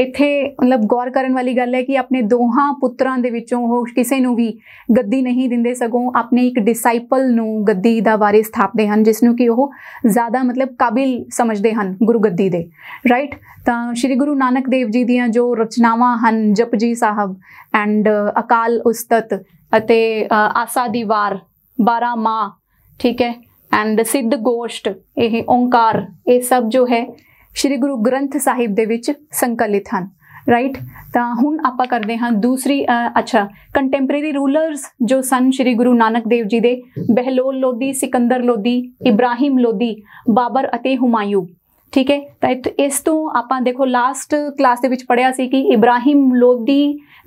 A: ਇੱਥੇ ਮਤਲਬ ਗੌਰ ਕਰਨ ਵਾਲੀ ਗੱਲ ਹੈ ਕਿ ਆਪਣੇ ਦੋਹਾਂ ਪੁੱਤਰਾਂ ਦੇ ਵਿੱਚੋਂ ਉਹ ਕਿਸੇ ਨੂੰ ਵੀ ਗੱਦੀ ਨਹੀਂ ਦਿੰਦੇ ਸਗੋਂ ਆਪਣੇ ਇੱਕ ਡਿਸਾਈਪਲ ਨੂੰ ਗੱਦੀ ਦਾ ਵਾਰਿਸ ਥਾਪਦੇ ਹਨ ਜਿਸ ਨੂੰ ਕਿ ਉਹ ਜ਼ਿਆਦਾ ਮਤਲਬ ਕਾਬਿਲ ਸਮਝਦੇ ਹਨ ਗੁਰੂ ਗੱਦੀ ਦੇ ਰਾਈਟ ਤਾਂ ਸ੍ਰੀ ਗੁਰੂ ਨਾਨਕ ਦੇਵ ਜੀ ਦੀਆਂ ਜੋ ਰਚਨਾਵਾਂ ਹਨ ਜਪਜੀ ਸਾਹਿਬ ਐਂਡ ਅਕਾਲ ਉਸਤਤ ਅਤੇ ਆਸਾ ਦੀ ਵਾਰ 12 ਮਾ ਠੀਕ ਹੈ ਐਂਡ ਸਿੱਧ ਗੋਸ਼ਟ ਇਹ ਓੰਕਾਰ ਇਹ ਸਭ ਜੋ ਹੈ ਸ੍ਰੀ ਗੁਰੂ ਗ੍ਰੰਥ ਸਾਹਿਬ ਦੇ ਵਿੱਚ ਸੰਕਲਿਤ ਹਨ ਰਾਈਟ ਤਾਂ ਹੁਣ ਆਪਾਂ ਕਰਦੇ ਹਾਂ ਦੂਸਰੀ ਅੱਛਾ ਕੰਟੈਂਪਰੇਰੀ ਰੂਲਰਸ ਜੋ ਸਨ ਸ਼੍ਰੀ ਗੁਰੂ ਨਾਨਕ ਦੇਵ ਜੀ ਦੇ ਬਹਿਲੋਲ ਲੋਦੀ ਸਿਕੰਦਰ ਲੋਦੀ ਇਬਰਾਹਿਮ ਲੋਦੀ ਬਾਬਰ ਅਤੇ ਹੁਮਾਯੂ ਠੀਕ ਹੈ ਤਾਂ ਇਸ ਤੋਂ ਆਪਾਂ ਦੇਖੋ ਲਾਸਟ ਕਲਾਸ ਦੇ ਵਿੱਚ ਪੜਿਆ ਸੀ ਕਿ ਇਬਰਾਹਿਮ ਲੋਦੀ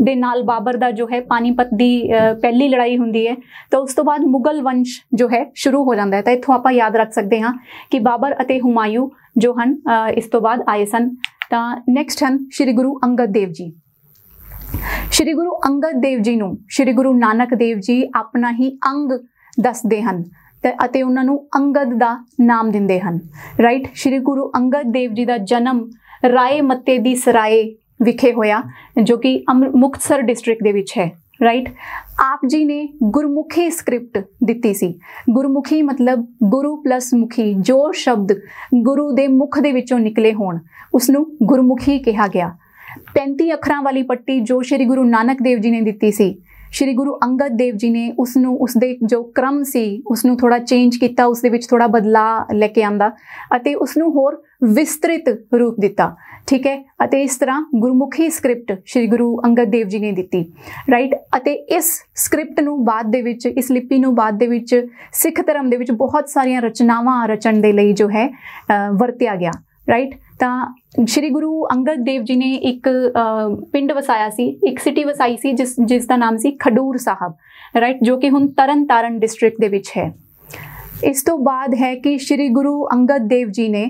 A: ਦੇ ਨਾਲ ਬਾਬਰ ਦਾ ਜੋ ਹੈ ਪਾਨੀਪਤ ਦੀ ਪਹਿਲੀ ਲੜਾਈ ਹੁੰਦੀ ਹੈ ਤਾਂ ਉਸ ਤੋਂ ਬਾਅਦ ਮੁਗਲ ਵੰਸ਼ ਜੋ ਹੈ ਸ਼ੁਰੂ ਹੋ ਜਾਂਦਾ ਹੈ ਤਾਂ ਇੱਥੋਂ ਆਪਾਂ ਯਾਦ ਰੱਖ ਸਕਦੇ ਹਾਂ ਕਿ ਬਾਬਰ ਅਤੇ ਹੁਮਾਯੂ ਜੋ ਹਨ ਇਸ ਤੋਂ ਬਾਅਦ ਆਏ ਸਨ ਤਾਂ ਨੈਕਸਟ ਹਨ ਸ੍ਰੀ ਗੁਰੂ ਅੰਗਦ ਦੇਵ ਜੀ ਸ੍ਰੀ ਗੁਰੂ ਅੰਗਦ ਦੇਵ ਜੀ ਨੂੰ ਸ੍ਰੀ ਗੁਰੂ ਨਾਨਕ ਦੇਵ ਜੀ ਆਪਣਾ ਹੀ ਅੰਗ ਦੱਸਦੇ ਹਨ ਤੇ ਅਤੇ ਉਹਨਾਂ ਨੂੰ ਅੰਗਦ ਦਾ ਨਾਮ ਦਿੰਦੇ ਹਨ ਰਾਈਟ ਸ੍ਰੀ ਗੁਰੂ ਅੰਗਦ ਦੇਵ ਜੀ ਦਾ ਜਨਮ ਰਾਏ ਮੱਤੇ ਦੀ ਸਰਾਏ ਵਿਖੇ ਹੋਇਆ ਜੋ ਕਿ ਮੁਕਤਸਰ ਡਿਸਟ੍ਰਿਕਟ ਦੇ ਵਿੱਚ ਹੈ ਰਾਈਟ ਆਪ ਜੀ ਨੇ ਗੁਰਮੁਖੀ ਸਕ੍ਰਿਪਟ ਦਿੱਤੀ ਸੀ ਗੁਰਮੁਖੀ ਮਤਲਬ ਗੁਰੂ ਪਲੱਸ ਮੁਖੀ ਜੋ ਸ਼ਬਦ ਗੁਰੂ ਦੇ ਮੁਖ ਦੇ ਵਿੱਚੋਂ ਨਿਕਲੇ ਹੋਣ ਉਸ ਨੂੰ ਗੁਰਮੁਖੀ ਕਿਹਾ ਗਿਆ 35 ਅੱਖਰਾਂ ਵਾਲੀ ਪੱਟੀ ਜੋ ਸ੍ਰੀ ਗੁਰੂ ਨਾਨਕ ਦੇਵ ਜੀ ਨੇ ਦਿੱਤੀ ਸੀ ਸ਼੍ਰੀ ਗੁਰੂ ਅੰਗਦ ਦੇਵ ਜੀ ਨੇ ਉਸ ਨੂੰ ਉਸ ਦੇ ਜੋ ਕ੍ਰਮ ਸੀ ਉਸ ਨੂੰ ਥੋੜਾ ਚੇਂਜ ਕੀਤਾ ਉਸ ਦੇ ਵਿੱਚ ਥੋੜਾ ਬਦਲਾ ਲੈ ਕੇ ਆਂਦਾ ਅਤੇ ਉਸ ਨੂੰ ਹੋਰ ਵਿਸਤ੍ਰਿਤ ਰੂਪ ਦਿੱਤਾ ਠੀਕ ਹੈ ਅਤੇ ਇਸ ਤਰ੍ਹਾਂ ਗੁਰਮੁਖੀ ਸਕ੍ਰਿਪਟ ਸ੍ਰੀ ਗੁਰੂ ਅੰਗਦ ਦੇਵ ਜੀ ਨੇ ਦਿੱਤੀ ਰਾਈਟ ਅਤੇ ਇਸ ਸਕ੍ਰਿਪਟ ਨੂੰ ਬਾਅਦ ਦੇ ਵਿੱਚ ਇਸ ਲਿਪੀ ਨੂੰ ਬਾਅਦ ਦੇ ਵਿੱਚ ਸਿੱਖ ਧਰਮ ਦੇ ਵਿੱਚ ਬਹੁਤ ਸਾਰੀਆਂ ਰਚਨਾਵਾਂ ਰਚਣ ਦੇ ਲਈ ਜੋ ਹੈ ਵਰਤਿਆ ਗਿਆ ਰਾਈਟ ਤਾਂ ਸ਼੍ਰੀ ਗੁਰੂ ਅੰਗਦ ਦੇਵ ਜੀ ਨੇ ਇੱਕ ਪਿੰਡ ਵਸਾਇਆ ਸੀ ਇੱਕ ਸਿਟੀ ਵਸਾਈ ਸੀ ਜਿਸ ਜਿਸ ਦਾ ਨਾਮ ਸੀ ਖਡੂਰ ਸਾਹਿਬ ਰਾਈਟ ਜੋ ਕਿ ਹੁਣ ਤਰਨਤਾਰਨ ਡਿਸਟ੍ਰਿਕਟ ਦੇ ਵਿੱਚ ਹੈ ਇਸ ਤੋਂ ਬਾਅਦ ਹੈ ਕਿ ਸ਼੍ਰੀ ਗੁਰੂ ਅੰਗਦ ਦੇਵ ਜੀ ਨੇ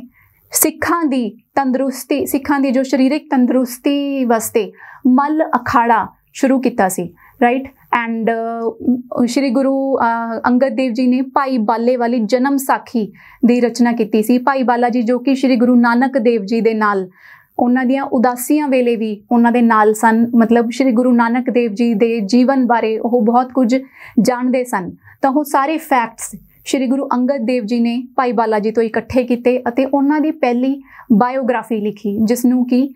A: ਸਿੱਖਾਂ ਦੀ ਤੰਦਰੁਸਤੀ ਸਿੱਖਾਂ ਦੀ ਜੋ ਸਰੀਰਕ ਤੰਦਰੁਸਤੀ ਵਾਸਤੇ ਮਲ ਅਖਾੜਾ ਸ਼ੁਰੂ ਕੀਤਾ ਸੀ ਰਾਈਟ ਐਂਡ ਸ਼੍ਰੀ ਗੁਰੂ ਅੰਗਦ ਦੇਵ ਜੀ ਨੇ ਭਾਈ ਬਾਲੇ ਵਾਲੀ ਜਨਮ ਸਾਖੀ ਦੀ ਰਚਨਾ ਕੀਤੀ ਸੀ ਭਾਈ ਬਾਲਾ ਜੀ ਜੋ ਕਿ ਸ਼੍ਰੀ ਗੁਰੂ ਨਾਨਕ ਦੇਵ ਜੀ ਦੇ ਨਾਲ ਉਹਨਾਂ ਦੀਆਂ ਉਦਾਸੀਆਂ ਵੇਲੇ ਵੀ ਉਹਨਾਂ ਦੇ ਨਾਲ ਸਨ ਮਤਲਬ ਸ਼੍ਰੀ ਗੁਰੂ ਨਾਨਕ ਦੇਵ ਜੀ ਦੇ ਜੀਵਨ ਬਾਰੇ ਉਹ ਬਹੁਤ ਕੁਝ ਜਾਣਦੇ ਸਨ ਤਾਂ ਉਹ ਸਾਰੇ ਫੈਕਟਸ ਸ਼੍ਰੀ ਗੁਰੂ ਅੰਗਦ ਦੇਵ ਜੀ ਨੇ ਭਾਈ ਬਾਲਾ ਜੀ ਤੋਂ ਇਕੱਠੇ ਕੀਤੇ ਅਤੇ ਉਹਨਾਂ ਦੀ ਪਹਿਲੀ ਬਾਇਓਗ੍ਰਾਫੀ ਲਿਖੀ ਜਿਸ ਨੂੰ ਕਿ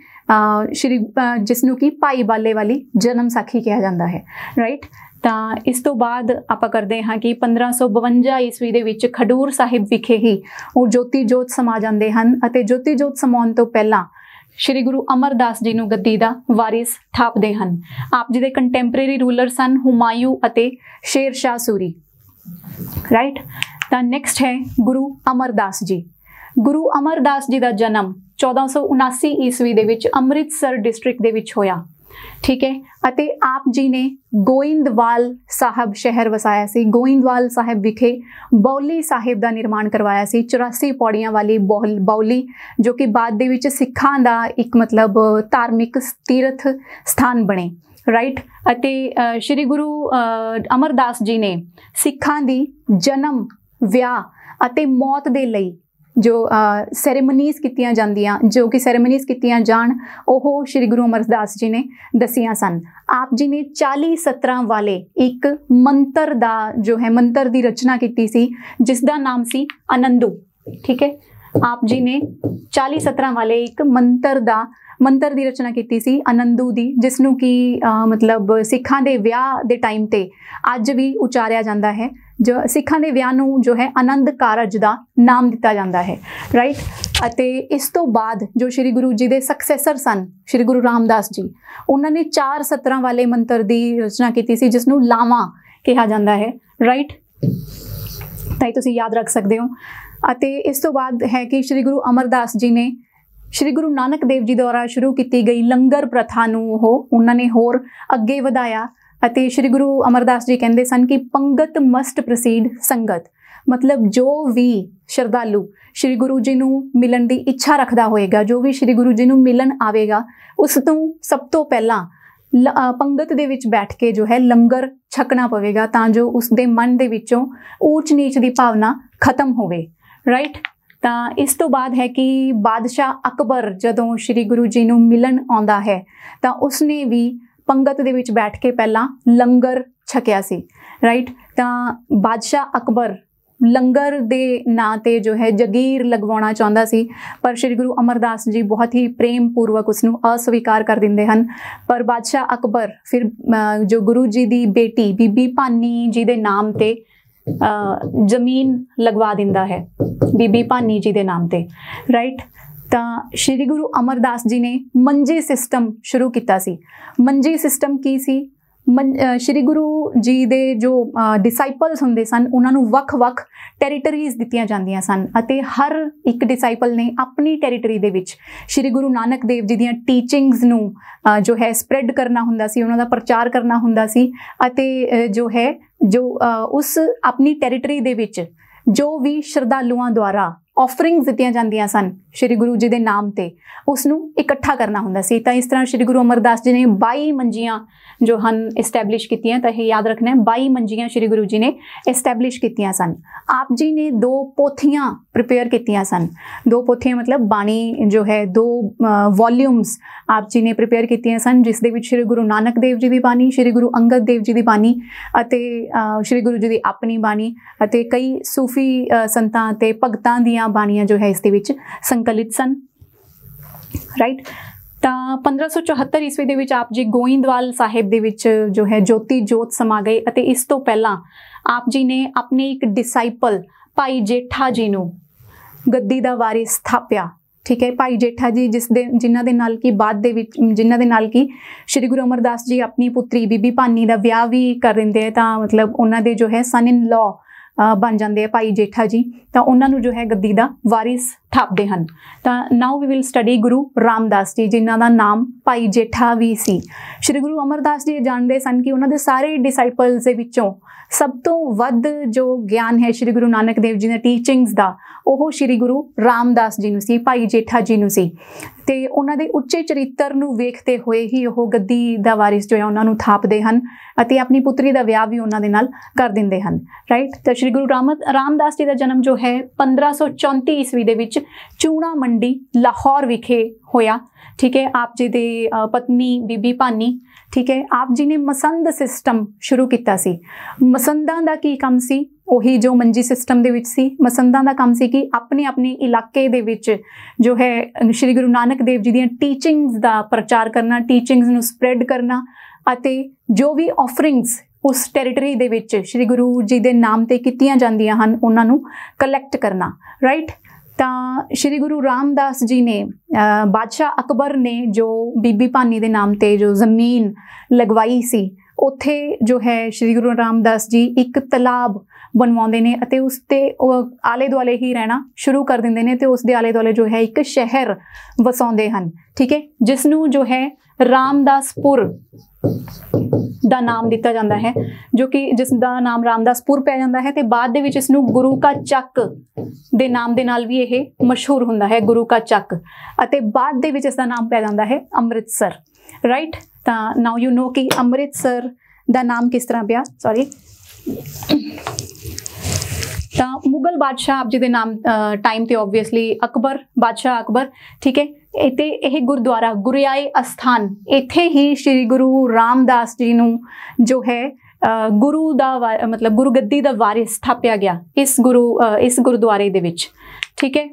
A: ਸ਼੍ਰੀ ਜਿਸ ਨੂੰ ਕਿ ਭਾਈ ਬਾਲੇ ਵਾਲੀ ਜਨਮ ਸਾਖੀ ਕਿਹਾ ਜਾਂਦਾ ਹੈ ਰਾਈਟ ਤਾਂ ਇਸ ਤੋਂ ਬਾਅਦ ਆਪਾਂ ਕਰਦੇ ਹਾਂ ਕਿ 1552 ਈਸਵੀ ਦੇ ਵਿੱਚ ਖਡੂਰ ਸਾਹਿਬ ਵਿਖੇ ਹੀ ਉਹ ਜੋਤੀ ਜੋਤ ਸਮਾ ਜਾਂਦੇ ਹਨ ਅਤੇ ਜੋਤੀ ਜੋਤ ਸਮਾਉਣ ਤੋਂ ਪਹਿਲਾਂ ਸ਼੍ਰੀ ਗੁਰੂ ਅਮਰਦਾਸ ਜੀ ਨੂੰ ਗੱਦੀ ਦਾ ਵਾਰਿਸ ਥਾਪਦੇ ਹਨ ਆਪ ਜੀ ਦੇ ਕੰਟੈਂਪਰੇਰੀ ਰੂਲਰ ਸਨ ਹੁਮਾਯੂ ਅਤੇ ਸ਼ੇਰ ਸ਼ਾਹ ਸੂਰੀ ਰਾਈਟ ਤਾਂ ਨੈਕਸਟ ਹੈ ਗੁਰੂ ਅਮਰਦਾਸ ਜੀ ਗੁਰੂ ਅਮਰਦਾਸ ਜੀ ਦਾ ਜਨਮ 1479 ਈਸਵੀ ਦੇ ਵਿੱਚ ਅੰਮ੍ਰਿਤਸਰ ਡਿਸਟ੍ਰਿਕਟ ਦੇ ਵਿੱਚ ਹੋਇਆ ਠੀਕ ਹੈ ਅਤੇ ਆਪ ਜੀ ਨੇ ਗੋਇੰਦਵਾਲ ਸਾਹਿਬ ਸ਼ਹਿਰ ਵਸਾਇਆ ਸੀ ਗੋਇੰਦਵਾਲ ਸਾਹਿਬ ਵਿਖੇ ਬੌਲੀ ਸਾਹਿਬ ਦਾ ਨਿਰਮਾਣ ਕਰਵਾਇਆ ਸੀ 84 ਪੌੜੀਆਂ ਵਾਲੀ ਬੌਲੀ ਜੋ ਕਿ ਬਾਅਦ ਦੇ ਵਿੱਚ ਸਿੱਖਾਂ ਦਾ ਇੱਕ ਮਤਲਬ ਧਾਰਮਿਕ ਤੀਰਥ ਸਥਾਨ ਬਣੇ ਰਾਈਟ ਅਤੇ ਸ੍ਰੀ ਗੁਰੂ ਅਮਰਦਾਸ ਜੀ ਨੇ ਸਿੱਖਾਂ ਦੀ ਜਨਮ ਵਿਆਹ ਅਤੇ ਮੌਤ ਦੇ ਲਈ ਜੋ ਸੈਰੇਮਨੀਜ਼ ਕੀਤੀਆਂ ਜਾਂਦੀਆਂ ਜੋ ਕਿ ਸੈਰੇਮਨੀਜ਼ ਕੀਤੀਆਂ ਜਾਣ ਉਹ ਸ੍ਰੀ ਗੁਰੂ ਅਮਰਦਾਸ ਜੀ ਨੇ ਦਸੀਆਂ ਸਨ ਆਪ ਜੀ ਨੇ 40 ਸਤਰਾਂ ਵਾਲੇ ਇੱਕ ਮੰਤਰ ਦਾ ਜੋ ਹੈ ਮੰਤਰ ਦੀ ਰਚਨਾ ਕੀਤੀ ਸੀ ਜਿਸ ਦਾ ਨਾਮ ਸੀ ਅਨੰਦੂ ਠੀਕ ਹੈ ਆਪ ਜੀ ਨੇ 40 ਸਤਰਾਂ ਵਾਲੇ ਇੱਕ ਮੰਤਰ ਦਾ ਮੰਤਰ ਦੀ ਰਚਨਾ ਕੀਤੀ ਸੀ ਅਨੰਦੂ ਦੀ ਜਿਸ ਨੂੰ ਕਿ ਮਤਲਬ ਸਿੱਖਾਂ ਦੇ ਵਿਆਹ ਦੇ ਟਾਈਮ ਤੇ ਅੱਜ ਵੀ ਉਚਾਰਿਆ ਜਾਂਦਾ ਹੈ ਜੋ ਸਿੱਖਾਂ ਦੇ ਵਿਆਹ ਨੂੰ ਜੋ ਹੈ ਆਨੰਦ ਕਾਰਜ ਦਾ ਨਾਮ ਦਿੱਤਾ ਜਾਂਦਾ ਹੈ ਰਾਈਟ ਅਤੇ ਇਸ ਤੋਂ ਬਾਅਦ ਜੋ ਸ੍ਰੀ ਗੁਰੂ ਜੀ ਦੇ ਸਕਸੈਸਰ ਸਨ ਸ੍ਰੀ ਗੁਰੂ ਰਾਮਦਾਸ ਜੀ ਉਹਨਾਂ ਨੇ ਚਾਰ ਸਤਰਾਂ ਵਾਲੇ ਮੰਤਰ ਦੀ ਰਚਨਾ ਕੀਤੀ ਸੀ ਜਿਸ ਨੂੰ ਲਾਵਾ ਕਿਹਾ ਜਾਂਦਾ ਹੈ ਰਾਈਟ ਤਾਂ ਤੁਸੀਂ ਯਾਦ ਰੱਖ ਸਕਦੇ ਹੋ ਅਤੇ ਇਸ ਤੋਂ ਬਾਅਦ ਹੈ ਕਿ ਸ੍ਰੀ ਗੁਰੂ ਅਮਰਦਾਸ ਜੀ ਨੇ ਸ੍ਰੀ ਗੁਰੂ ਨਾਨਕ ਦੇਵ ਜੀ ਦੁਆਰਾ ਸ਼ੁਰੂ ਕੀਤੀ ਗਈ ਲੰਗਰ ਪ੍ਰਥਾ ਨੂੰ ਉਹ ਉਹਨਾਂ ਨੇ ਹੋਰ ਅੱਗੇ ਵਧਾਇਆ ਅਤੇ ਸ੍ਰੀ ਗੁਰੂ ਅਮਰਦਾਸ ਜੀ ਕਹਿੰਦੇ ਸਨ ਕਿ ਪੰਗਤ ਮਸਟ ਪ੍ਰਸੀਡ ਸੰਗਤ ਮਤਲਬ ਜੋ ਵੀ ਸ਼ਰਧਾਲੂ ਸ੍ਰੀ ਗੁਰੂ ਜੀ ਨੂੰ ਮਿਲਣ ਦੀ ਇੱਛਾ ਰੱਖਦਾ ਹੋਏਗਾ ਜੋ ਵੀ ਸ੍ਰੀ ਗੁਰੂ ਜੀ ਨੂੰ ਮਿਲਣ ਆਵੇਗਾ ਉਸ ਤੋਂ ਸਭ ਤੋਂ ਪਹਿਲਾਂ ਪੰਗਤ ਦੇ ਵਿੱਚ ਬੈਠ ਕੇ ਜੋ ਹੈ ਲੰਗਰ ਛਕਣਾ ਪਵੇਗਾ ਤਾਂ ਜੋ ਉਸ ਦੇ ਮਨ ਦੇ ਵਿੱਚੋਂ ਊਚ ਨੀਚ ਦੀ ਭਾਵਨਾ ਖਤਮ ਹੋਵੇ ਰਾਈਟ ਤਾਂ ਇਸ ਤੋਂ ਬਾਅਦ ਹੈ ਕਿ ਬਾਦਸ਼ਾਹ ਅਕਬਰ ਜਦੋਂ ਸ੍ਰੀ ਗੁਰੂ ਜੀ ਨੂੰ ਮਿਲਣ ਆਉਂਦਾ ਹੈ ਤਾਂ ਉਸਨੇ ਵੀ ਪੰਗਤ ਦੇ ਵਿੱਚ ਬੈਠ ਕੇ ਪਹਿਲਾਂ ਲੰਗਰ ਛਕਿਆ ਸੀ ਰਾਈਟ ਤਾਂ ਬਾਦਸ਼ਾਹ ਅਕਬਰ ਲੰਗਰ ਦੇ ਨਾਂ ਤੇ ਜੋ ਹੈ ਜਗੀਰ ਲਗਵਾਉਣਾ ਚਾਹੁੰਦਾ ਸੀ ਪਰ ਸ੍ਰੀ ਗੁਰੂ ਅਮਰਦਾਸ ਜੀ ਬਹੁਤ ਹੀ ਪ੍ਰੇਮ ਪੂਰਵਕ ਉਸ ਨੂੰ ਅਸਵੀਕਾਰ ਕਰ ਦਿੰਦੇ ਹਨ ਪਰ ਬਾਦਸ਼ਾਹ ਅਕਬਰ ਫਿਰ ਜੋ ਗੁਰੂ ਜੀ ਦੀ ਬੇਟੀ ਬੀਬੀ ਪਾਨੀ ਜੀ ਦੇ ਨਾਮ ਤੇ ਜ਼ਮੀਨ ਲਗਵਾ ਦਿੰਦਾ ਹੈ ਬੀਬੀ ਭਾਨੀ ਜੀ ਦੇ ਨਾਮ ਤੇ ਰਾਈਟ ਤਾਂ ਸ਼੍ਰੀ ਗੁਰੂ ਅਮਰਦਾਸ ਜੀ ਨੇ ਮੰਜੀ ਸਿਸਟਮ ਸ਼ੁਰੂ ਕੀਤਾ ਸੀ ਮੰਜੀ ਸਿਸਟਮ ਕੀ ਸੀ ਸ਼੍ਰੀ ਗੁਰੂ ਜੀ ਦੇ ਜੋ ਡਿਸਾਈਪਲਸ ਹੁੰਦੇ ਸਨ ਉਹਨਾਂ ਨੂੰ ਵੱਖ-ਵੱਖ ਟੈਰੀਟਰੀਜ਼ ਦਿੱਤੀਆਂ ਜਾਂਦੀਆਂ ਸਨ ਅਤੇ ਹਰ ਇੱਕ ਡਿਸਾਈਪਲ ਨੇ ਆਪਣੀ ਟੈਰੀਟਰੀ ਦੇ ਵਿੱਚ ਸ਼੍ਰੀ ਗੁਰੂ ਨਾਨਕ ਦੇਵ ਜੀ ਦੀਆਂ ਟੀਚਿੰਗਸ ਨੂੰ ਜੋ ਹੈ ਸਪਰੈਡ ਕਰਨਾ ਹੁੰਦਾ ਸੀ ਉਹਨਾਂ ਦਾ ਪ੍ਰਚਾਰ ਕਰਨਾ ਹੁੰਦਾ ਸੀ ਅਤੇ ਜੋ ਹੈ ਜੋ ਉਸ ਆਪਣੀ ਟੈਰੀਟਰੀ ਦੇ ਵਿੱਚ ਜੋ ਵੀ ਸ਼ਰਧਾਲੂਆਂ ਦੁਆਰਾ ਆਫਰਿੰਗਸ ਦਿੱਤੀਆਂ ਜਾਂਦੀਆਂ ਸਨ ਸ੍ਰੀ ਗੁਰੂ ਜੀ ਦੇ ਨਾਮ ਤੇ ਉਸ ਨੂੰ ਇਕੱਠਾ ਕਰਨਾ ਹੁੰਦਾ ਸੀ ਤਾਂ ਇਸ ਤਰ੍ਹਾਂ ਸ੍ਰੀ ਗੁਰੂ ਅਮਰਦਾਸ ਜੀ ਨੇ 22 ਮੰਜੀਆਂ ਜੋ ਹਨ ਐਸਟੈਬਲਿਸ਼ ਕੀਤੀਆਂ ਤਾਂ ਇਹ ਯਾਦ ਰੱਖਣਾ ਹੈ 22 ਮੰਜੀਆਂ ਸ੍ਰੀ ਗੁਰੂ ਜੀ ਨੇ ਐਸਟੈਬਲਿਸ਼ ਕੀਤੀਆਂ ਸਨ ਆਪ ਜੀ ਨੇ ਦੋ ਪੋਥੀਆਂ ਪ੍ਰਿਪੇਅਰ ਕੀਤੀਆਂ ਸਨ ਦੋ ਪੋਥੀਆਂ ਮਤਲਬ ਬਾਣੀ ਜੋ ਹੈ ਦੋ ਵੋਲਿਊਮਸ ਆਪ ਜੀ ਨੇ ਪ੍ਰਿਪੇਅਰ ਕੀਤੀਆਂ ਸਨ ਜਿਸ ਦੇ ਵਿੱਚ ਸ੍ਰੀ ਗੁਰੂ ਨਾਨਕ ਦੇਵ ਜੀ ਦੀ ਬਾਣੀ ਸ੍ਰੀ ਗੁਰੂ ਅੰਗਦ ਦੇਵ ਜੀ ਦੀ ਬਾਣੀ ਅਤੇ ਸ੍ਰੀ ਗੁਰੂ ਜੀ ਦੀ ਆਪਣੀ ਬਾਣੀ ਅਤੇ ਕਈ ਸੂਫੀ ਸੰਤਾਂ ਤੇ ਭਗਤਾਂ ਦੀਆਂ ਸਾਰੀਆਂ ਬਾਣੀਆਂ ਜੋ ਹੈ ਇਸ ਦੇ ਵਿੱਚ ਸੰਕਲਿਤ ਸਨ ਰਾਈਟ ਤਾਂ 1574 ਈਸਵੀ ਦੇ ਵਿੱਚ ਆਪ ਜੀ ਗੋਇੰਦਵਾਲ ਸਾਹਿਬ ਦੇ ਵਿੱਚ ਜੋ ਹੈ ਜੋਤੀ ਜੋਤ ਸਮਾ ਗਏ ਅਤੇ ਇਸ ਤੋਂ ਪਹਿਲਾਂ ਆਪ ਜੀ ਨੇ ਆਪਣੇ ਇੱਕ ਡਿਸਾਈਪਲ ਭਾਈ ਜੇਠਾ ਜੀ ਨੂੰ ਗੱਦੀ ਦਾ ਵਾਰਿਸ ਸਥਾਪਿਆ ਠੀਕ ਹੈ ਭਾਈ ਜੇਠਾ ਜੀ ਜਿਸ ਦੇ ਜਿਨ੍ਹਾਂ ਦੇ ਨਾਲ ਕੀ ਬਾਅਦ ਦੇ ਵਿੱਚ ਜਿਨ੍ਹਾਂ ਦੇ ਨਾਲ ਕੀ ਸ਼੍ਰੀ ਗੁਰੂ ਅਮਰਦਾਸ ਜੀ ਆਪਣੀ ਪੁੱਤਰੀ ਬੀਬੀ ਪਾਨੀ ਦਾ ਵਿਆਹ ਵੀ ਕਰ ਦਿੰਦੇ ਆ ਤਾਂ ਮਤਲਬ ਉਹਨਾਂ ਦੇ ਜੋ ਹੈ ਸਨ ਇਨ ਲਾ ਬਣ ਜਾਂਦੇ ਆ ਭਾਈ ਜੇਠਾ ਜੀ ਤਾਂ ਉਹਨਾਂ ਨੂੰ ਜੋ ਹੈ ਗੱਦੀ ਦਾ ਵਾਰਿਸ ਥਾਪਦੇ ਹਨ ਤਾਂ now we will study Guru Ramdas ji ਜਿਨ੍ਹਾਂ ਦਾ ਨਾਮ ਭਾਈ ਜੇਠਾ ਵੀ ਸੀ ਸ੍ਰੀ ਗੁਰੂ ਅਮਰਦਾਸ ਜੀ ਜਾਣਦੇ ਸਨ ਕਿ ਉਹਨਾਂ ਦੇ ਸਾਰੇ ਡਿਸਾਈਪਲਸ ਦੇ ਵਿੱਚੋਂ ਸਭ ਤੋਂ ਵੱਧ ਜੋ ਗਿਆਨ ਹੈ ਸ੍ਰੀ ਗੁਰੂ ਨਾਨਕ ਦੇਵ ਜੀ ਦੇ ਟੀਚਿੰਗਸ ਦਾ ਉਹ ਸ੍ਰੀ ਗੁਰੂ ਰਾਮਦਾਸ ਜੀ ਨੂੰ ਸੀ ਭਾਈ ਜੇਠਾ ਜੀ ਨੂੰ ਸੀ ਤੇ ਉਹਨਾਂ ਦੇ ਉੱਚੇ ਚਰਿੱਤਰ ਨੂੰ ਵੇਖਦੇ ਹੋਏ ਹੀ ਉਹ ਗੱਦੀ ਦਾ ਵਾਰਿਸ ਜੋ ਹੈ ਉਹਨਾਂ ਨੂੰ ਥਾਪਦੇ ਹਨ ਅਤੇ ਆਪਣੀ ਪੁੱਤਰੀ ਦਾ ਵਿਆਹ ਵੀ ਉਹਨਾਂ ਦੇ ਨਾਲ ਕਰ ਦਿੰਦੇ ਹਨ ਰਾਈਟ ਤਾਂ ਸ੍ਰੀ ਗੁਰੂ ਰਾਮਦਾਸ ਜੀ ਦਾ ਜਨਮ ਜੋ ਹੈ 1534 ਈਸਵੀ ਦੇ ਵਿੱਚ ਚੂਣਾ ਮੰਡੀ ਲਾਹੌਰ ਵਿਖੇ ਹੋਇਆ ਠੀਕ ਹੈ ਆਪ ਜੀ ਦੀ ਪਤਨੀ ਬੀਬੀ ਪਾਨੀ ਠੀਕ ਹੈ ਆਪ ਜੀ ਨੇ ਮਸੰਦ ਸਿਸਟਮ ਸ਼ੁਰੂ ਕੀਤਾ ਸੀ ਮਸੰਦਾਂ ਦਾ ਕੀ ਕੰਮ ਸੀ ਉਹੀ ਜੋ ਮੰਜੀ ਸਿਸਟਮ ਦੇ ਵਿੱਚ ਸੀ ਮਸੰਦਾਂ ਦਾ ਕੰਮ ਸੀ ਕਿ ਆਪਣੇ ਆਪਣੇ ਇਲਾਕੇ ਦੇ ਵਿੱਚ ਜੋ ਹੈ ਸ਼੍ਰੀ ਗੁਰੂ ਨਾਨਕ ਦੇਵ ਜੀ ਦੀਆਂ ਟੀਚਿੰਗਸ ਦਾ ਪ੍ਰਚਾਰ ਕਰਨਾ ਟੀਚਿੰਗਸ ਨੂੰ ਸਪਰੈਡ ਕਰਨਾ ਅਤੇ ਜੋ ਵੀ ਆਫਰਿੰਗਸ ਉਸ ਟੈਰੀਟਰੀ ਦੇ ਵਿੱਚ ਸ੍ਰੀ ਗੁਰੂ ਜੀ ਦੇ ਨਾਮ ਤੇ ਕੀਤੀਆਂ ਜਾਂਦੀਆਂ ਹਨ ਉਹਨਾਂ ਨੂੰ ਕਲੈਕਟ ਕਰਨਾ ਰਾਈਟ ਤਾਂ ਸ਼੍ਰੀ ਗੁਰੂ ਰਾਮਦਾਸ ਜੀ ਨੇ ਬਾਦਸ਼ਾਹ ਅਕਬਰ ਨੇ ਜੋ ਬੀਬੀ ਭਾਨੀ ਦੇ ਨਾਮ ਤੇ ਜੋ ਜ਼ਮੀਨ ਲਗਵਾਈ ਸੀ ਉੱਥੇ ਜੋ ਹੈ ਸ਼੍ਰੀ ਗੁਰੂ ਰਾਮਦਾਸ ਜੀ ਇੱਕ ਤਲਾਬ ਬਣਵਾਉਂਦੇ ਨੇ ਅਤੇ ਉਸ ਤੇ ਆਲੇ ਦੁਆਲੇ ਹੀ ਰਹਿਣਾ ਸ਼ੁਰੂ ਕਰ ਦਿੰਦੇ ਨੇ ਤੇ ਉਸ ਦੇ ਆਲੇ ਦੁਆਲੇ ਜੋ ਹੈ ਇੱਕ ਸ਼ਹਿਰ ਵਸਾਉਂਦੇ ਹਨ ਠੀਕ ਹੈ ਜਿਸ ਨੂੰ ਜੋ ਹੈ ਰਾਮਦਾਸਪੁਰ ਦਾ ਨਾਮ ਦਿੱਤਾ ਜਾਂਦਾ ਹੈ ਜੋ ਕਿ ਜਿਸ ਦਾ ਨਾਮ ਰਾਮਦਾਸਪੁਰ ਪਿਆ ਜਾਂਦਾ ਹੈ ਤੇ ਬਾਅਦ ਦੇ ਵਿੱਚ ਇਸ ਨੂੰ ਗੁਰੂ ਕਾ ਚੱਕ ਦੇ ਨਾਮ ਦੇ ਨਾਲ ਵੀ ਇਹ ਮਸ਼ਹੂਰ ਹੁੰਦਾ ਹੈ ਗੁਰੂ ਕਾ ਚੱਕ ਅਤੇ ਬਾਅਦ ਦੇ ਵਿੱਚ ਇਸ ਦਾ ਨਾਮ ਪਿਆ ਜਾਂਦਾ ਹੈ ਅੰਮ੍ਰਿਤਸਰ ਰਾਈਟ ਤਾਂ ਨਾਓ ਯੂ نو ਕਿ ਅੰਮ੍ਰਿਤਸਰ ਦਾ ਨਾਮ ਕਿਸ ਤਰ੍ਹਾਂ ਪਿਆ ਸੌਰੀ ਤਾਂ ਮੁਗਲ ਬਾਦਸ਼ਾਹ ਆਪ ਜੀ ਦੇ ਨਾਮ ਟਾਈਮ ਤੇ ਆਬਵੀਅਸਲੀ ਅਕਬਰ ਬਾਦਸ਼ਾਹ ਅਕਬਰ ਠੀਕ ਹੈ ਇਤੇ ਇਹ ਗੁਰਦੁਆਰਾ ਗੁਰਿਆਏ ਅਸਥਾਨ ਇੱਥੇ ਹੀ ਸ੍ਰੀ ਗੁਰੂ ਰਾਮਦਾਸ ਜੀ ਨੂੰ ਜੋ ਹੈ ਗੁਰੂ ਦਾ ਮਤਲਬ ਗੁਰੂ ਗੱਦੀ ਦਾ ਵਾਰਿਸ ਥਾਪਿਆ ਗਿਆ ਇਸ ਗੁਰੂ ਇਸ ਗੁਰਦੁਆਰੇ ਦੇ ਵਿੱਚ ਠੀਕ ਹੈ